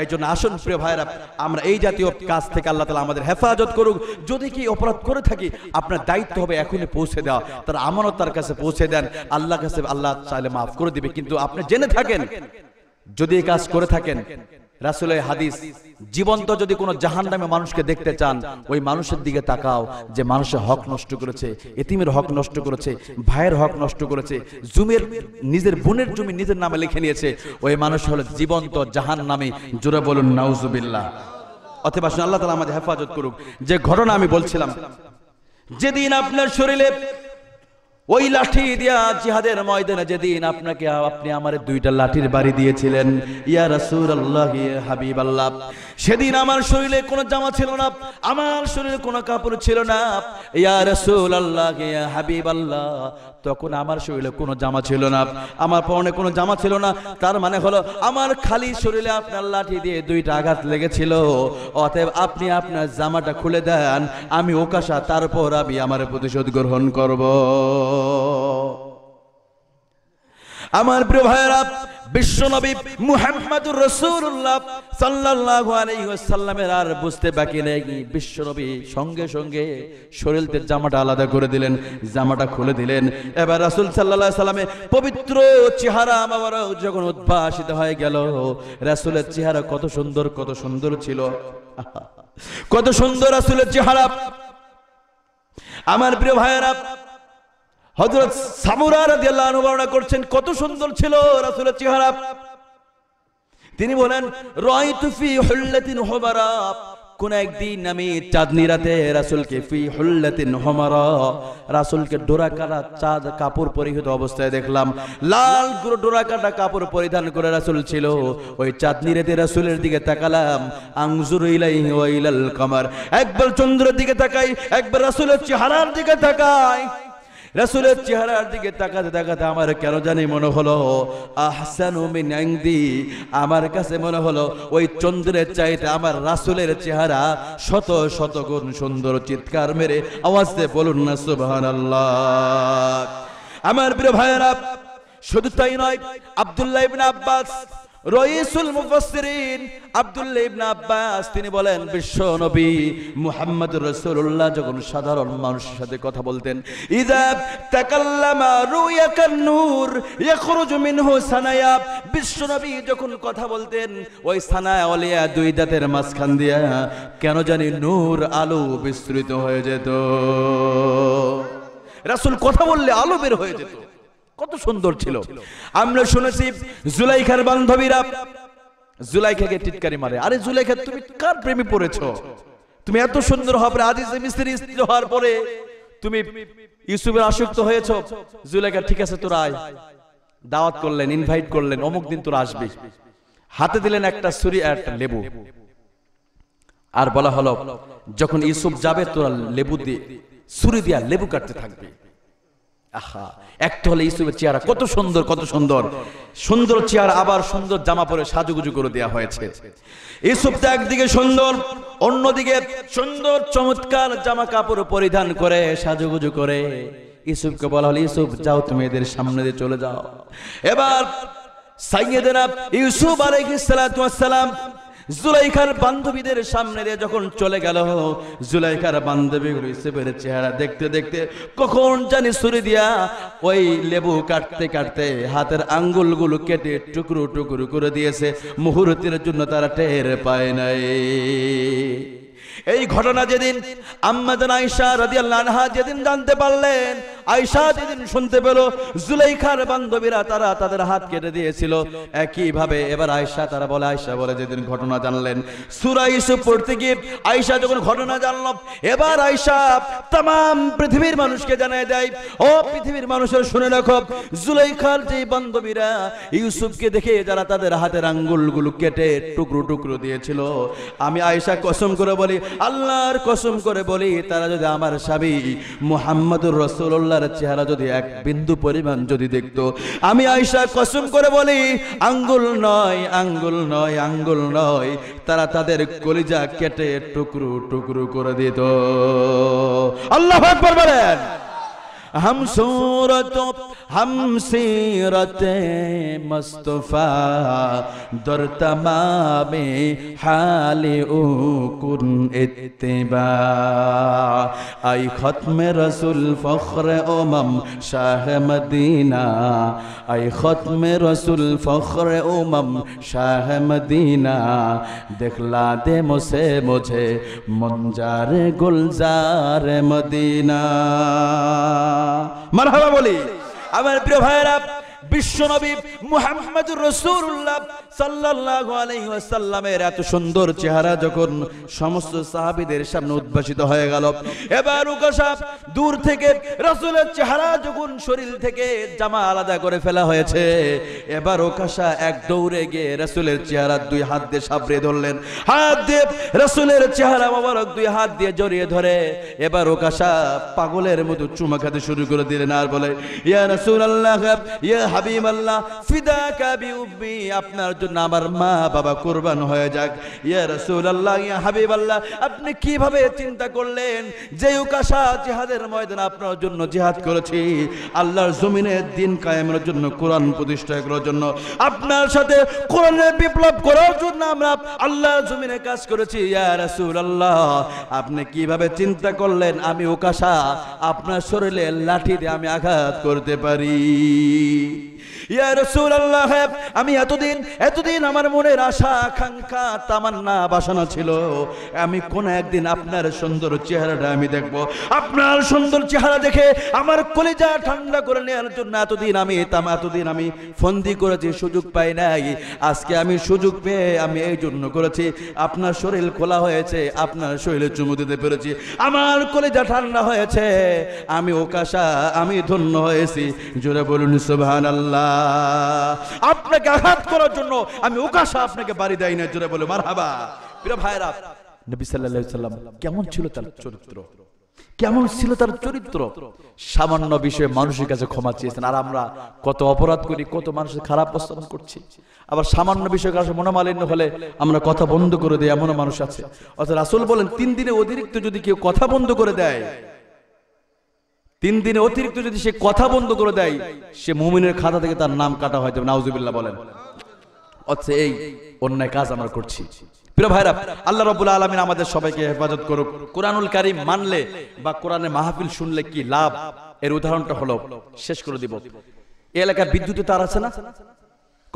এই জন্য আসুন প্রিয় ভাইরা আমরা এই জাতীয় কাজ থেকে আল্লাহ তালা আমাদের হেফাজত করুক যদি কি অপরাধ করে থাকি আপনার দায়িত্ব হবে এখনই পৌঁছে দেওয়া তার আমানত তার কাছে পৌঁছে দেন আল্লাহ কাছে আল্লাহ চাইলে মাফ করে দিবে কিন্তু আপনি জেনে থাকেন যদি এই কাজ করে থাকেন রাসুলের হাদিস জীবন্ত যদি কোনো জাহান নামে মানুষকে দেখতে চান ওই মানুষের দিকে তাকাও যে মানুষের হক নষ্ট করেছে এতিমের হক নষ্ট করেছে ভাইয়ের হক নষ্ট করেছে জুমের নিজের বোনের জমি নিজের নামে লিখে নিয়েছে ওই মানুষ হলো জীবন্ত জাহান নামে জোরে বলুন নাউজুবিল্লা অথবা আল্লাহ তালা আমাদের হেফাজত করুক যে ঘটনা আমি বলছিলাম যেদিন আপনার শরীরে ওই লাঠি দিয়া জিহাদের ময়দানে যেদিন আপনাকে আপনি আমার দুইটা লাঠির বাড়ি দিয়েছিলেন ইয়া রাসুল আল্লাহ হাবিব আল্লাহ সেদিন আমার শরীরে কোনো জামা ছিল না আমার শরীরে কোনো কাপড় ছিল না ইয়া রাসুল আল্লাহ হাবিব আল্লাহ তখন আমার শরীরে কোনো জামা ছিল না আমার পরনে কোনো জামা ছিল না তার মানে হলো আমার খালি শরীরে আপনার লাঠি দিয়ে দুইটা আঘাত লেগেছিল অতএব আপনি আপনার জামাটা খুলে দেন আমি ওকাশা তারপর আমি আমার প্রতিশোধ গ্রহণ করব আমার প্রিয় ভাইয়েরা বিশ্বনবী মুহাম্মাদুর রাসূলুল্লাহ সাল্লাল্লাহু আলাইহি ওয়াসাল্লামের আর বুঝতে বাকি নেই বিশ্বনবী সঙ্গে সঙ্গে শরীরতে জামাটা আলাদা করে দিলেন জামাটা খুলে দিলেন এবার রাসূল সাল্লাল্লাহু আলাইহি পবিত্র চেহারা আমার যখন উদ্ভাসিত হয়ে গেল রাসূলের চেহারা কত সুন্দর কত সুন্দর ছিল কত সুন্দর রাসূলের চেহারা আমার প্রিয় ভাইয়েরা হজরত সামুরা রাজি আল্লাহ অনুবর্ণনা করছেন কত সুন্দর ছিল রাসুলের চেহারা তিনি বলেন রয় কোন একদিন আমি চাঁদনি রাতে রাসুলকে ফি হল্লাতে নহমারা রাসুলকে ডোরা কাটা চাঁদ কাপড় পরিহিত অবস্থায় দেখলাম লাল গুরু ডোরা কাটা কাপড় পরিধান করে রাসুল ছিল ওই চাঁদনি রাতে রাসুলের দিকে তাকালাম আংজুর কমার একবার চন্দ্রের দিকে তাকাই একবার রাসুলের চেহারার দিকে তাকাই রাসুলের চেহারার দিকে তাকাতে তাকাতে আমার কেন জানি মনে হলো আহসানু মিনাংদি আমার কাছে মনে হলো ওই চন্দ্রের চাইতে আমার রাসুলের চেহারা শত শত গুণ সুন্দর চিৎকার মেরে আওয়াজে বলুন না সুবহানাল্লাহ আমার প্রিয় ভাইয়েরা শুধু তাই নয় আব্দুল্লাহ ইবনে আব্বাস রইসুল মুফাসসিরিন আব্দুল্লাহ ইবনে আব্বাস তিনি বলেন বিশ্ব নবী মুহাম্মদ রাসূলুল্লাহ যখন সাধারণ মানুষের সাথে কথা বলতেন ইযা তাকাল্লামা রুয়াকান নূর ইয়াখরুজু মিনহু সানায়াব বিশ্ব নবী যখন কথা বলতেন ওই সানায়া ওলিয়া দুই দাঁতের মাঝখান দিয়া কেন জানি নূর আলো বিস্তৃত হয়ে যেত রাসূল কথা বললে আলো বের হয়ে যেত কত সুন্দর ছিল আমরা শুনেছি জুলাইখার বান্ধবীরা জুলাইখাকে টিটকারি মারে আরে জুলাইখা তুমি কার প্রেমে পড়েছো তুমি এত সুন্দর হওয়ার পরে আদিজ মিস্ত্রি স্ত্রী হওয়ার পরে তুমি ইউসুফের আসক্ত হয়েছো জুলাইখা ঠিক আছে তোর আয় দাওয়াত করলেন ইনভাইট করলেন অমুক দিন তোর আসবে হাতে দিলেন একটা সুরি আর একটা লেবু আর বলা হলো যখন ইউসুফ যাবে তোরা লেবু দিয়ে সুরি দিয়া লেবু কাটতে থাকবে আহা একটা হলে ইউসুফের চেহারা কত সুন্দর কত সুন্দর সুন্দর চেয়ার আবার সুন্দর জামা পরে সাজুগুজু করে দেওয়া হয়েছে ইউসুফ তো একদিকে সুন্দর অন্যদিকে সুন্দর চমৎকার জামা কাপড় পরিধান করে সাজুগুজু করে ইউসুফকে বলা হলো ইউসুফ যাও তুমি এদের সামনে দিয়ে চলে যাও এবার সাইয়েদেনা ইউসুফ আলাইহিস সালাম জুলাইখার বান্ধবীদের সামনে দিয়ে যখন চলে গেল জুলাইখার বান্ধবীগুলো ইসেফের চেহারা দেখতে দেখতে কখন জানি সুরে দিয়া ওই লেবু কাটতে কাটতে হাতের আঙ্গুলগুলো কেটে টুকরো টুকরো করে দিয়েছে মুহূর্তের জন্য তারা টের পায় নাই এই ঘটনা যেদিন যেদিন জানতে পারলেন আয়সা যেদিন শুনতে পেল জুলেখার বান্ধবীরা তারা তাদের হাত কেটে দিয়েছিল একইভাবে এবার আয়সা তারা বলে আয়সা বলে যেদিন ঘটনা জানলেন সুরাইসু পড়তে গিয়ে আয়সা যখন ঘটনা জানল এবার আয়সা তাম পৃথিবীর মানুষকে জানায় দেয় ও পৃথিবীর মানুষের শুনে রাখো জুলাইখার যে বান্ধবীরা ইউসুফকে দেখে যারা তাদের হাতের আঙ্গুলগুলো কেটে টুকরো টুকরো দিয়েছিল আমি আয়সা কসম করে বলি আল্লাহর কসম করে বলি তারা যদি আমার স্বামী মুহাম্মদুর রসুল্লাহর চেহারা যদি এক বিন্দু পরিমাণ যদি দেখত আমি আয়সা কসম করে বলি আঙ্গুল নয় আঙ্গুল নয় আঙ্গুল নয় তারা তাদের কলিজা কেটে টুকরু টুকরু করে দিত আল্লাহ বলেন হাম সৌরত ہم سیرت مصطفیٰ در تمام حال او کن اتباع آئی ختم رسول فخر امم شاہ مدینہ آئی ختم رسول فخر امم شاہ مدینہ دکھلا دے مجھے مجھے منجار گلزار مدینہ مرحبا بولی আমার প্রিয় ভাইরা বিশ্বনবী মুহাম্মদ রসুল্লাহ সাল্লাহ আলহিহাসাল্লামের এত সুন্দর চেহারা যখন সমস্ত সাহাবিদের সামনে উদ্ভাসিত হয়ে গেল এবার উকাশাপ দূর থেকে রসুলের চেহারা যখন শরীর থেকে জামা আলাদা করে ফেলা হয়েছে এবার ওকাশা এক দৌড়ে গিয়ে রসুলের চেহারা দুই হাত দিয়ে সাবড়ে ধরলেন হাত দিয়ে রসুলের চেহারা মোবারক দুই হাত দিয়ে জড়িয়ে ধরে এবার ওকাশা পাগলের মতো চুমা খেতে শুরু করে দিলেন আর বলে ইয়া রসুল আল্লাহ ইয়া হাবিব আল্লাহ ফিদা কাবি উব্বি আপনার জন্য আমার মা বাবা কোরবান হয়ে যাক ইয়া রসুল আল্লাহ ইয়া হাবিব আল্লাহ আপনি কিভাবে চিন্তা করলেন যে উকাশা জিহাদের ময়দান আপনার জন্য জিহাদ করেছি আল্লাহর জমিনের দিন কায়েমের জন্য কোরআন প্রতিষ্ঠা করার জন্য আপনার সাথে কোরআনের বিপ্লব করার জন্য আমরা আল্লাহর জমিনে কাজ করেছি ইয়া রসুল আল্লাহ আপনি কিভাবে চিন্তা করলেন আমি উকাশা আপনার শরীরে লাঠি দিয়ে আমি আঘাত করতে পারি ইয়া আমি এতদিন এতদিন আমার মনের আশা আকাঙ্ক্ষা তামান্না বাসনা ছিল আমি কোন একদিন আপনার সুন্দর চেহারাটা আমি দেখব আপনার সুন্দর চেহারা দেখে আমার যা ঠান্ডা করে নেওয়ার জন্য এতদিন আমি তাম এতদিন আমি ফন্দি করেছি সুযোগ পাই নাই আজকে আমি সুযোগ পেয়ে আমি এই জন্য করেছি আপনার শরীর খোলা হয়েছে আপনার শরীরে চুমু দিতে পেরেছি আমার যা ঠান্ডা হয়েছে আমি ওকাশা আমি ধন্য হয়েছি জোরে বলুন আল্লাহ আপনাকে আঘাত করার জন্য আমি উকাশা আপনাকে বাড়ি দেয় না জোরে বলে মারহাবা হাবা প্রিয় ভাইরা নবী সাল্লাহ সাল্লাম কেমন ছিল তার চরিত্র কেমন ছিল তার চরিত্র সামান্য বিষয়ে মানুষের কাছে ক্ষমা চেয়েছেন আর আমরা কত অপরাধ করি কত মানুষের খারাপ প্রস্তাবন করছি আবার সামান্য বিষয়ের কাছে মনোমালিন্য হলে আমরা কথা বন্ধ করে দেয় এমন মানুষ আছে অর্থাৎ রাসুল বলেন তিন দিনে অতিরিক্ত যদি কেউ কথা বন্ধ করে দেয় তিন দিনে অতিরিক্ত যদি সে কথা বন্ধ করে দেয় সে মুমিনের খাতা থেকে তার নাম কাটা হয় যাবে নাউজুবিল্লাহ বলেন অথচ এই অন্যায় কাজ আমরা করছি আল্লাহ রবুল আলমিন আমাদের সবাইকে হেফাজত করুক কোরআনুল কারিম মানলে বা কোরআনে মাহফিল শুনলে কি লাভ এর উদাহরণটা হলো শেষ করে দিব এ এলাকার বিদ্যুতের তার আছে না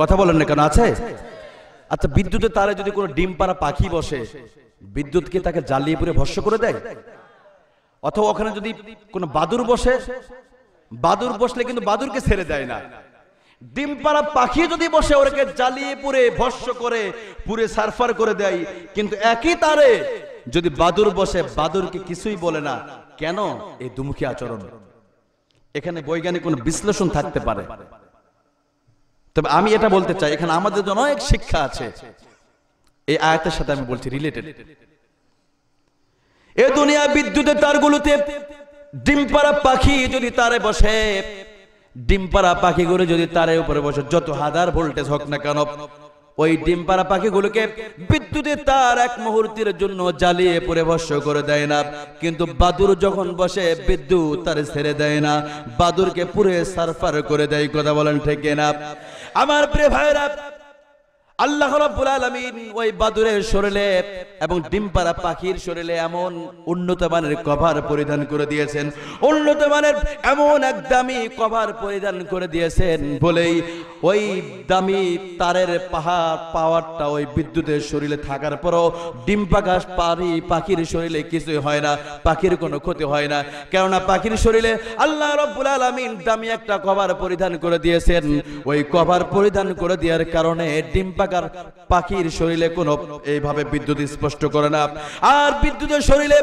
কথা বলেন না কেন আছে আচ্ছা বিদ্যুতের তারে যদি কোনো ডিম পাড়া পাখি বসে বিদ্যুৎকে তাকে জ্বালিয়ে পুরে ভস্য করে দেয় অথবা ওখানে যদি কোনো বাদুর বসে বাদুর বসলে কিন্তু বাদুরকে ছেড়ে দেয় না ডিম পাড়া পাখি যদি বসে ওরকে জ্বালিয়ে পুরে ভস্য করে পুরে সারফার করে দেয় কিন্তু একই তারে যদি বাদুর বসে বাদুরকে কিছুই বলে না কেন এই দুমুখী আচরণ এখানে বৈজ্ঞানিক কোনো বিশ্লেষণ থাকতে পারে তবে আমি এটা বলতে চাই এখানে আমাদের জন্য অনেক শিক্ষা আছে এই আয়তের সাথে আমি বলছি রিলেটেড এ দুনিয়া বিদ্যুতের তারগুলোতে ডিম পাড়া পাখি যদি তারে বসে ডিম ডিমপাড়া পাখিগুলো যদি তারে উপরে বসে যত হাজার ভোল্টেজ হোক না কেন ওই ডিম ডিমপাড়া পাখিগুলোকে বিদ্যুতের তার এক মুহূর্তের জন্য জ্বালিয়ে পরে ভস্য করে দেয় না কিন্তু বাদুর যখন বসে বিদ্যুৎ তার ছেড়ে দেয় না বাদুরকে পুরে সারফার করে দেয় কথা বলেন ঠেকে না আমার প্রিয় ভাইরা আল্লাহ রাব্বুল আলামিন ওই বাদুরের শরীরে এবং ডিমপাড়া পাখির শরীরে এমন উন্নত মানের কভার পরিধান করে দিয়েছেন উন্নত মানের এমন এক দামি কভার পরিধান করে দিয়েছেন বলেই ওই দামি তারের পাহাড় পাওয়ারটা ওই বিদ্যুতের শরীরে থাকার পরও ডিম পাকাশ পারি পাখির শরীরে কিছুই হয় না পাখির কোনো ক্ষতি হয় না কেননা পাখির শরীরে আল্লাহ রব্বুল আলমিন দামি একটা কভার পরিধান করে দিয়েছেন ওই কভার পরিধান করে দেওয়ার কারণে ডিম্পাকার পাখির শরীরে কোনো এইভাবে বিদ্যুৎ স্পষ্ট করে না আর বিদ্যুতের শরীরে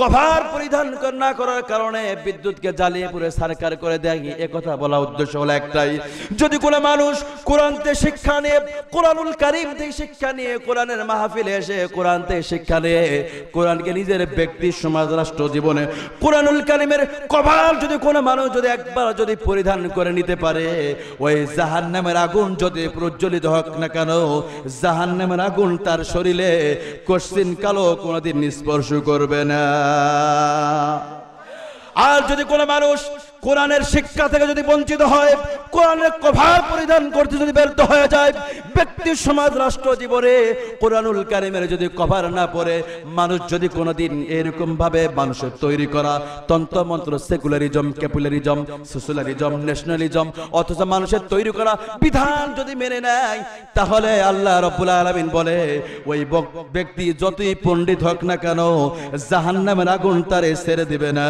কভার পরিধান না করার কারণে বিদ্যুৎকে জ্বালিয়ে পুরে সরকার করে দেয় এ কথা বলা উদ্দেশ্য হলো একটাই যদি কোনো মানুষ কোরআনতে শিক্ষা নিয়ে কোরআনুল কারিম থেকে শিক্ষা নিয়ে কোরআনের মাহফিলে এসে কোরআনতে শিক্ষা নিয়ে কোরআনকে নিজের ব্যক্তি সমাজ রাষ্ট্র জীবনে কোরআনুল কারিমের কভার যদি কোনো মানুষ যদি একবার যদি পরিধান করে নিতে পারে ওই জাহান নামের আগুন যদি প্রজ্বলিত হোক না কেন জাহান নামের আগুন তার শরীরে কশ্চিন কালো কোনোদিন স্পর্শ করবে না আর যদি কোনো মানুষ কোরআনের শিক্ষা থেকে যদি বঞ্চিত হয় কোরআনের কভার পরিধান করতে যদি ব্যর্থ হয়ে যায় ব্যক্তি সমাজ রাষ্ট্র জীবনে কোরআনুল কারিমের যদি কভার না পড়ে মানুষ যদি কোনোদিন ভাবে মানুষের তৈরি করা তন্ত্রমন্ত্র সেকুলারিজম ক্যাপুলারিজম সোশ্যালারিজম ন্যাশনালিজম অথচ মানুষের তৈরি করা বিধান যদি মেনে নেয় তাহলে আল্লাহ রব্বুল আলমিন বলে ওই ব্যক্তি যতই পণ্ডিত হোক না কেন জাহান্নামের আগুন তারে সেরে দিবে না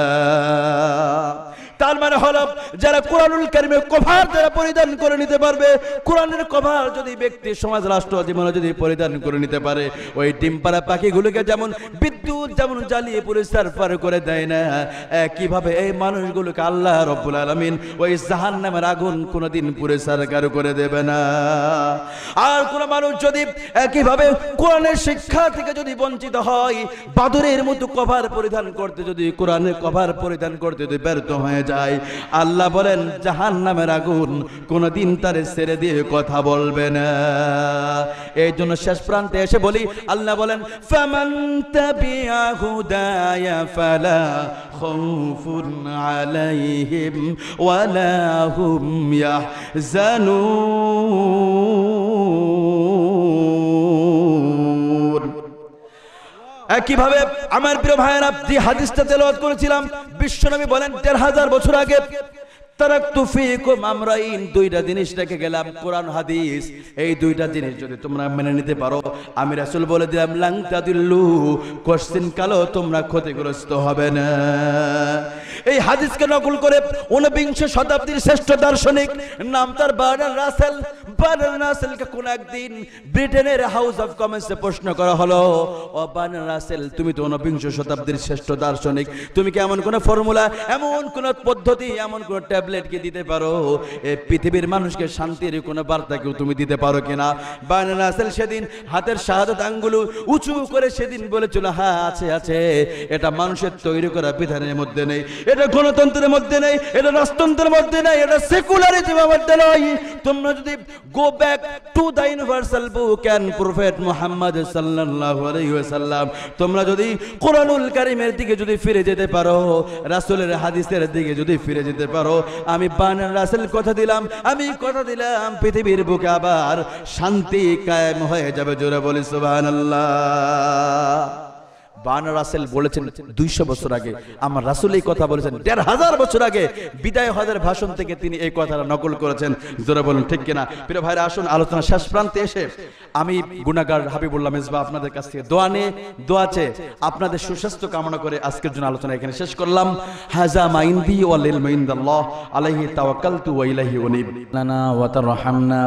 তার মানে হলো যারা কোরআনুল কারিমের কভার যারা পরিধান করে নিতে পারবে কোরআনের কভার যদি ব্যক্তি সমাজ রাষ্ট্র জীবনে যদি পরিধান করে নিতে পারে ওই ডিমপাড়া পাখিগুলোকে যেমন বিদ্যুৎ যেমন জ্বালিয়ে পরিষ্কার পার করে দেয় না কিভাবে এই মানুষগুলোকে আল্লাহ রব্বুল আলমিন ওই জাহান নামের আগুন কোনোদিন পরিষ্কার কারো করে দেবে না আর কোন মানুষ যদি একইভাবে কোরআনের শিক্ষা থেকে যদি বঞ্চিত হয় বাদুরের মতো কভার পরিধান করতে যদি কোরআনের কভার পরিধান করতে যদি ব্যর্থ হয়ে যায় আল্লাহ বলেন জাহান নামের আগুন কোনোদিন তারে ছেড়ে দিয়ে কথা বলবে না এই জন্য শেষ প্রান্তে এসে বলি আল্লাহ বলেন জানু ওয়ালা একইভাবে আমার প্রিয় ভাইয়েরা যে হাদিসটা তেল করেছিলাম বিশ্বনবী বলেন দেড় হাজার বছর আগে জিনিস যদি তোমরা মেনে নিতে পারো আমি বলে দিলাম কালো তোমরা ক্ষতিগ্রস্ত হবে না এই হাদিসকে করে ঊনবিংশ শতাব্দীর শ্রেষ্ঠ দার্শনিক নাম তার বার্নার রাসেল বার্নার একদিন ব্রিটেনের হাউস অফ কমন্সে তুমি শতাব্দীর শ্রেষ্ঠ দার্শনিক তুমি কি কোনো পদ্ধতি এমন কোনো পৃথিবীর মানুষকে শান্তির কোনো বার্তা কেউ তুমি দিতে পারো কিনা বার্নার রাসেল সেদিন হাতের শাহাদত আঙ্গুলো উঁচু করে সেদিন বলেছিল হ্যাঁ আছে আছে এটা মানুষের তৈরি করা বিধানের মধ্যে নেই এটা গণতন্ত্রের মধ্যে নেই এটা রাজতন্ত্রের মধ্যে নেই এটা সেকুলারিজমের মধ্যে নয় তোমরা যদি go back to the universal book and prophet muhammad sallallahu alaihi wasallam তোমরা যদি কোরআনুল কারীমের দিকে যদি ফিরে যেতে পারো রাসূলের হাদিসের দিকে যদি ফিরে যেতে পারো আমি বান রাসূল কথা দিলাম আমি কথা দিলাম পৃথিবীর বুকে আবার শান্তি কায়েম হয়ে যাবে জোরে বলি সুবহানাল্লাহ বার্নার বলেছেন দুইশো বছর আগে আমার রাসুল এই কথা বলেছেন দেড় হাজার বছর আগে বিদায় হাজার ভাষণ থেকে তিনি এই কথাটা নকল করেছেন জোরে বলুন ঠিক কিনা প্রিয় ভাইরা আসুন আলোচনা শেষ প্রান্তে এসে আমি গুণাগার হাবিবুল্লা মেজবা আপনাদের কাছ থেকে দোয়া নে দোয়া চেয়ে আপনাদের সুস্বাস্থ্য কামনা করে আজকের জন্য আলোচনা এখানে শেষ করলাম হাজা মাইন্দি ওয়ালিল মাইন্দাল্লাহ আলাইহি তাওয়াক্কালতু ওয়া ইলাইহি উনিব লানা ওয়া তারহামনা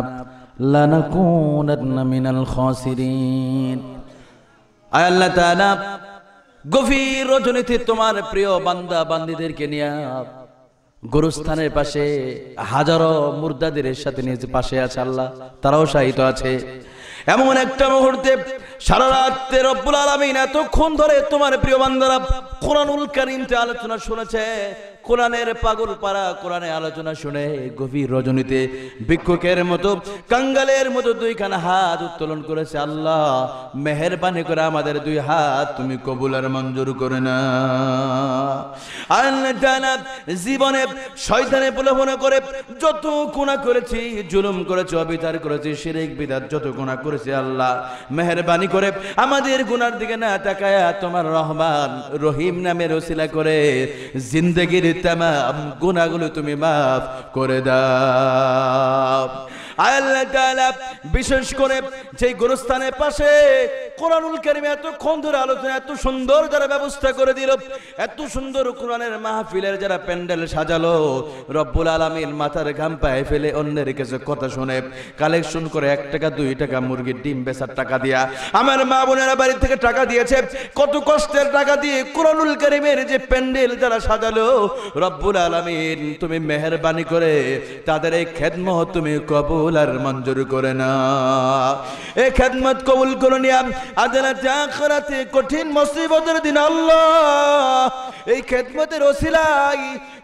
লানাকুনান্না মিনাল খাসিরিন আয় তাআলা গভীর রজনীতে তোমার প্রিয় বান্দা বান্দিদেরকে নিয়ে গুরুস্থানের পাশে হাজারো মুর্দাদের সাথে নিয়ে পাশে আছে আল্লাহ তারাও সাহিত আছে এমন একটা মুহূর্তে সারা রাতে রব্বুল আলমিন এতক্ষণ ধরে তোমার প্রিয় বান্দারা কোরআনুল কারিমটা আলোচনা শুনেছে কোরআনের পাগল পাড়া কোরআনে আলোচনা শুনে গভীর রজনীতে ভিক্ষুকের মতো কাঙ্গালের মতো দুইখানা হাত উত্তোলন করেছে আল্লাহ মেহরবানি করে আমাদের দুই হাত তুমি কবুল আর মঞ্জুর করে না জীবনে শয়তানে প্রলোভন করে যত কোনা করেছি জুলুম করেছে অবিচার করেছি সেরেক বিদার যত কোনা করেছে আল্লাহ মেহরবানি করে আমাদের গুনার দিকে না তাকায়া তোমার রহমান রহিম নামের ওসিলা করে জিন্দগির তাম গুনাগুলো তুমি মাফ করে দাও আল্লাহ তাআলা বিশেষ করে যেই গুরুস্থানের পাশে কোরআনুল কারীম এতক্ষণ ধরে আলোচনা এত সুন্দর যারা ব্যবস্থা করে দিল এত সুন্দর কোরআনের মাহফিলের যারা প্যান্ডেল সাজালো রব্বুল আলামিন মাথার ঘাম পায়ে ফেলে অন্যের কাছে কথা শুনে কালেকশন করে এক টাকা দুই টাকা মুরগির ডিম বেচার টাকা দিয়া আমার মা বোনেরা বাড়ি থেকে টাকা দিয়েছে কত কষ্টের টাকা দিয়ে কোরআনুল কারীমের যে প্যান্ডেল যারা সাজালো রব্বুল আলামিন তুমি মেহেরবানি করে তাদের এই খেদমত তুমি কবুল কবুল আর মঞ্জুর করে না এ খেদমত কবুল করে নিয়াম আদালতে আখরাতে কঠিন মুসিবতের দিন আল্লাহ এই খেদমতের ওসিলাই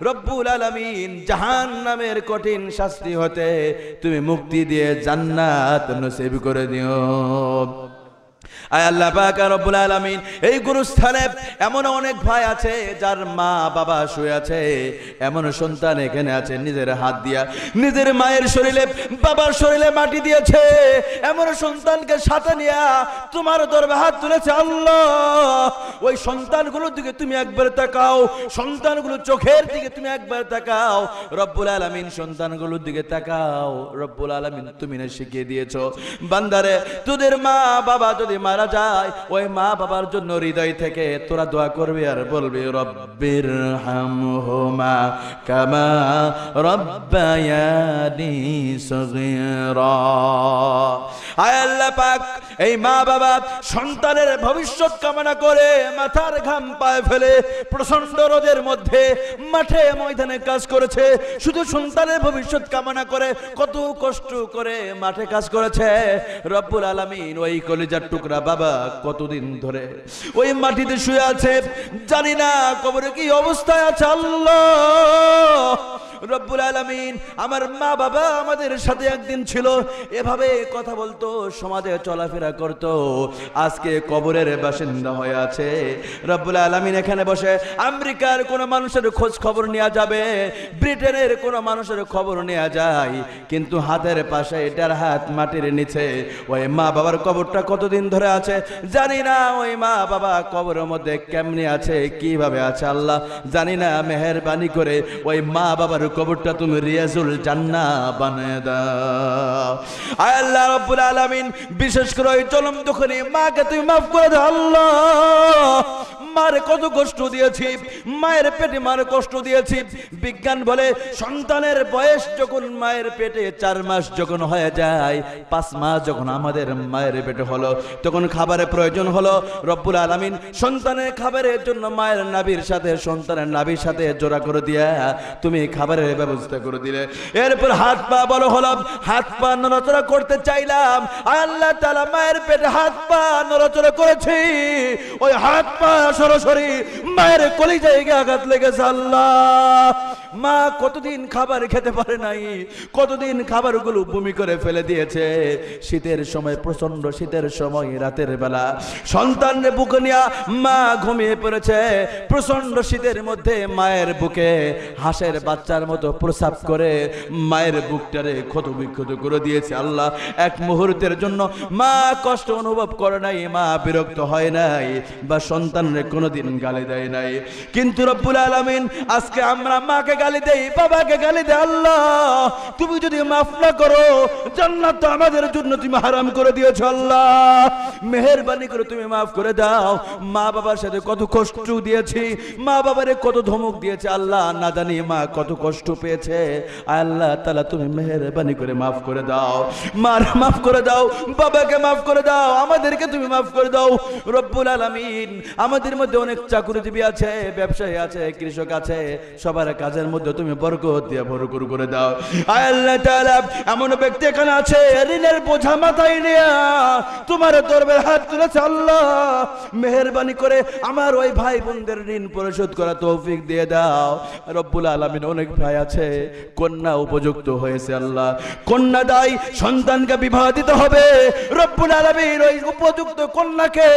রব্বুল আলমিন জাহান নামের কঠিন শাস্তি হতে তুমি মুক্তি দিয়ে জান্নাত নসিব করে দিও আল্লাহ রব্বুল আলামিন এই গুরুস্থানে এমন অনেক ভাই আছে যার মা বাবা শুয়ে আছে এমন সন্তান এখানে আছে নিজের হাত দিয়া নিজের মায়ের শরীরে বাবার শরীরে মাটি দিয়েছে এমন সন্তানকে সাথে নিয়া তোমার দরবে হাত তুলেছে আল্লাহ ওই সন্তানগুলোর দিকে তুমি একবার তাকাও সন্তানগুলো চোখের দিকে তুমি একবার তাকাও রব্বুল আলামিন সন্তানগুলোর দিকে তাকাও রব্বুল আলামিন তুমি না শিখিয়ে দিয়েছো বান্দারে তোদের মা বাবা যদি মা মারা যায় ওই মা বাবার জন্য হৃদয় থেকে তোরা দোয়া করবি আর বলবি রব্বির হাম হোমা কামা রব্বায়ানি সগীরা আয় আল্লাহ পাক এই মা বাবা সন্তানের ভবিষ্যৎ কামনা করে মাথার ঘাম পায়ে ফেলে প্রচন্ড রোদের মধ্যে মাঠে ময়দানে কাজ করেছে শুধু সন্তানের ভবিষ্যৎ কামনা করে কত কষ্ট করে মাঠে কাজ করেছে রব্বুল আলমিন ওই কলিজার টুকরা বাবা কতদিন ধরে ওই মাটিতে শুয়ে আছে জানি না কবরে কি অবস্থায় আছে আল্লাহ রব্বুল আলমিন আমার মা বাবা আমাদের সাথে একদিন ছিল এভাবে কথা বলতো সমাজে চলাফেরা করত আজকে কবরের বাসিন্দা হয়ে আছে রব্বুল আলমিন এখানে বসে আমেরিকার কোনো মানুষের খোঁজ খবর নেওয়া যাবে ব্রিটেনের কোনো মানুষের খবর নেওয়া যায় কিন্তু হাতের পাশে এটার হাত মাটির নিচে ওই মা বাবার কবরটা কতদিন ধরে আছে জানি না ওই মা বাবা কবরের মধ্যে কেমনি আছে কিভাবে আছে আল্লাহ জানি না মেহরবানি করে ওই মা বাবার কবরটা তুমি রিয়াজুল জান্না বানিয়ে দাও আয় আল্লাহ রাব্বুল আলামিন বিশেষ করে ওই জুলুম দুঃখনি মাকে তুমি maaf করে দাও আল্লাহ মার কত কষ্ট দিয়েছি মায়ের পেটে মার কষ্ট দিয়েছি বিজ্ঞান বলে সন্তানের বয়স যখন মায়ের পেটে চার মাস যখন হয়ে যায় পাঁচ মাস যখন আমাদের মায়ের পেটে হলো তখন খাবারের প্রয়োজন হলো রব্বুল আলমিন সন্তানের খাবারের জন্য মায়ের নাবির সাথে সন্তানের নাবির সাথে জোড়া করে দিয়া তুমি খাবার ব্যবস্থা করে দিলে এরপর হাত পা হলাম হাত পা নড়াচড়া করতে চাইলাম আল্লাহ তালা মায়ের পেটে হাত পা নড়াচড়া করেছি ওই হাত পা সরাসরি মায়ের আঘাত লেগেছে আল্লাহ মা কতদিন খাবার খেতে পারে নাই কতদিন গুলো বমি করে ফেলে দিয়েছে শীতের সময় প্রচন্ড শীতের সময় রাতের বেলা সন্তান বুকে নিয়ে মা ঘুমিয়ে পড়েছে প্রচন্ড শীতের মধ্যে মায়ের বুকে হাঁসের বাচ্চার বাচ্চার মতো প্রসাব করে মায়ের বুকটারে ক্ষত বিক্ষত করে দিয়েছে আল্লাহ এক মুহূর্তের জন্য মা কষ্ট অনুভব করে নাই মা বিরক্ত হয় নাই বা সন্তানের কোনোদিন গালি দেয় নাই কিন্তু রব্বুল আলমিন আজকে আমরা মাকে গালি দেই বাবাকে গালি দেয় আল্লাহ তুমি যদি মাফ না করো জান্নাত আমাদের জন্য তুমি হারাম করে দিয়েছ আল্লাহ মেহরবানি করে তুমি মাফ করে দাও মা বাবার সাথে কত কষ্ট দিয়েছি মা বাবারে কত ধমক দিয়েছে আল্লাহ না জানি মা কত কষ্ট কষ্ট পেয়েছে আল্লাহ তালা তুমি মেহরবানি করে মাফ করে দাও মার মাফ করে দাও বাবাকে মাফ করে দাও আমাদেরকে তুমি মাফ করে দাও রব্বুল আলমিন আমাদের মধ্যে অনেক চাকুরিজীবী আছে ব্যবসায়ী আছে কৃষক আছে সবার কাজের মধ্যে তুমি বরকত দিয়ে ভরকুর করে দাও আল্লাহ তালা এমন ব্যক্তি এখানে আছে ঋণের বোঝা মাথায় নেয়া তোমার দরবের হাত তুলেছে আল্লাহ মেহরবানি করে আমার ওই ভাই বোনদের ঋণ পরিশোধ করা তৌফিক দিয়ে দাও রব্বুল আলমিন অনেক কোথায় আছে কন্যা উপযুক্ত হয়েছে আল্লাহ কন্যা দাই সন্তানকে বিবাহ দিতে হবে রব্বুল আলমীর ওই উপযুক্ত কন্যাকে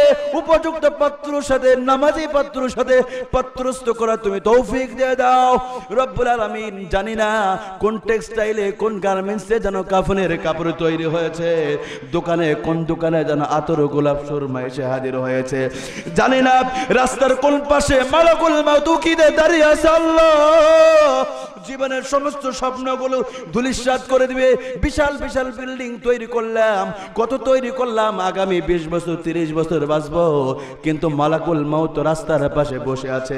উপযুক্ত পাত্র সাথে নামাজি পাত্র সাথে পাত্রস্থ করা তুমি তৌফিক দিয়ে দাও রব্বুল আলমিন জানি না কোন টেক্সটাইলে কোন গার্মেন্টসে যেন কাফনের কাপড় তৈরি হয়েছে দোকানে কোন দোকানে যেন আতর গোলাপ সুরমা এসে হাজির হয়েছে জানি না রাস্তার কোন পাশে মালাকুল মাতুকিদের দাঁড়িয়ে আছে আল্লাহ জীবনের সমস্ত স্বপ্নগুলো ধুলিসাত করে দিবে বিশাল বিশাল বিল্ডিং তৈরি করলাম কত তৈরি করলাম আগামী বিশ বছর তিরিশ বছর বাঁচব কিন্তু মালাকুল মাউত রাস্তার পাশে বসে আছে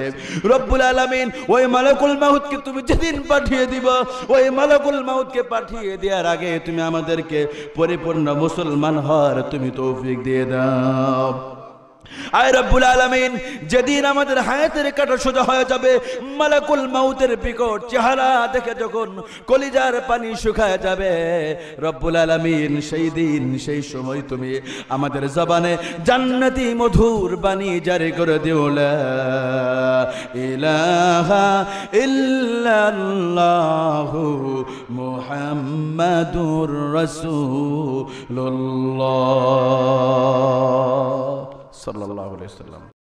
রব্বুল আলমিন ওই মালাকুল মাহুতকে তুমি যেদিন পাঠিয়ে দিব ওই মালাকুল মাউতকে পাঠিয়ে দেওয়ার আগে তুমি আমাদেরকে পরিপূর্ণ মুসলমান হওয়ার তুমি তৌফিক দিয়ে দাও আয় রব্বুল আলমিন যেদিন আমাদের হায়াতের কাটা সোজা হয়ে যাবে মালাকুল মাউতের বিকট চেহারা দেখে যখন কলিজার পানি শুকায় যাবে রব্বুল আলমিন সেই দিন সেই সময় তুমি আমাদের জবানে জান্নাতি মধুর বাণী জারি করে দেওলা ইলাহা ইল্লাল্লাহু মুহাম্মাদুর রাসূলুল্লাহ صلى الله عليه وسلم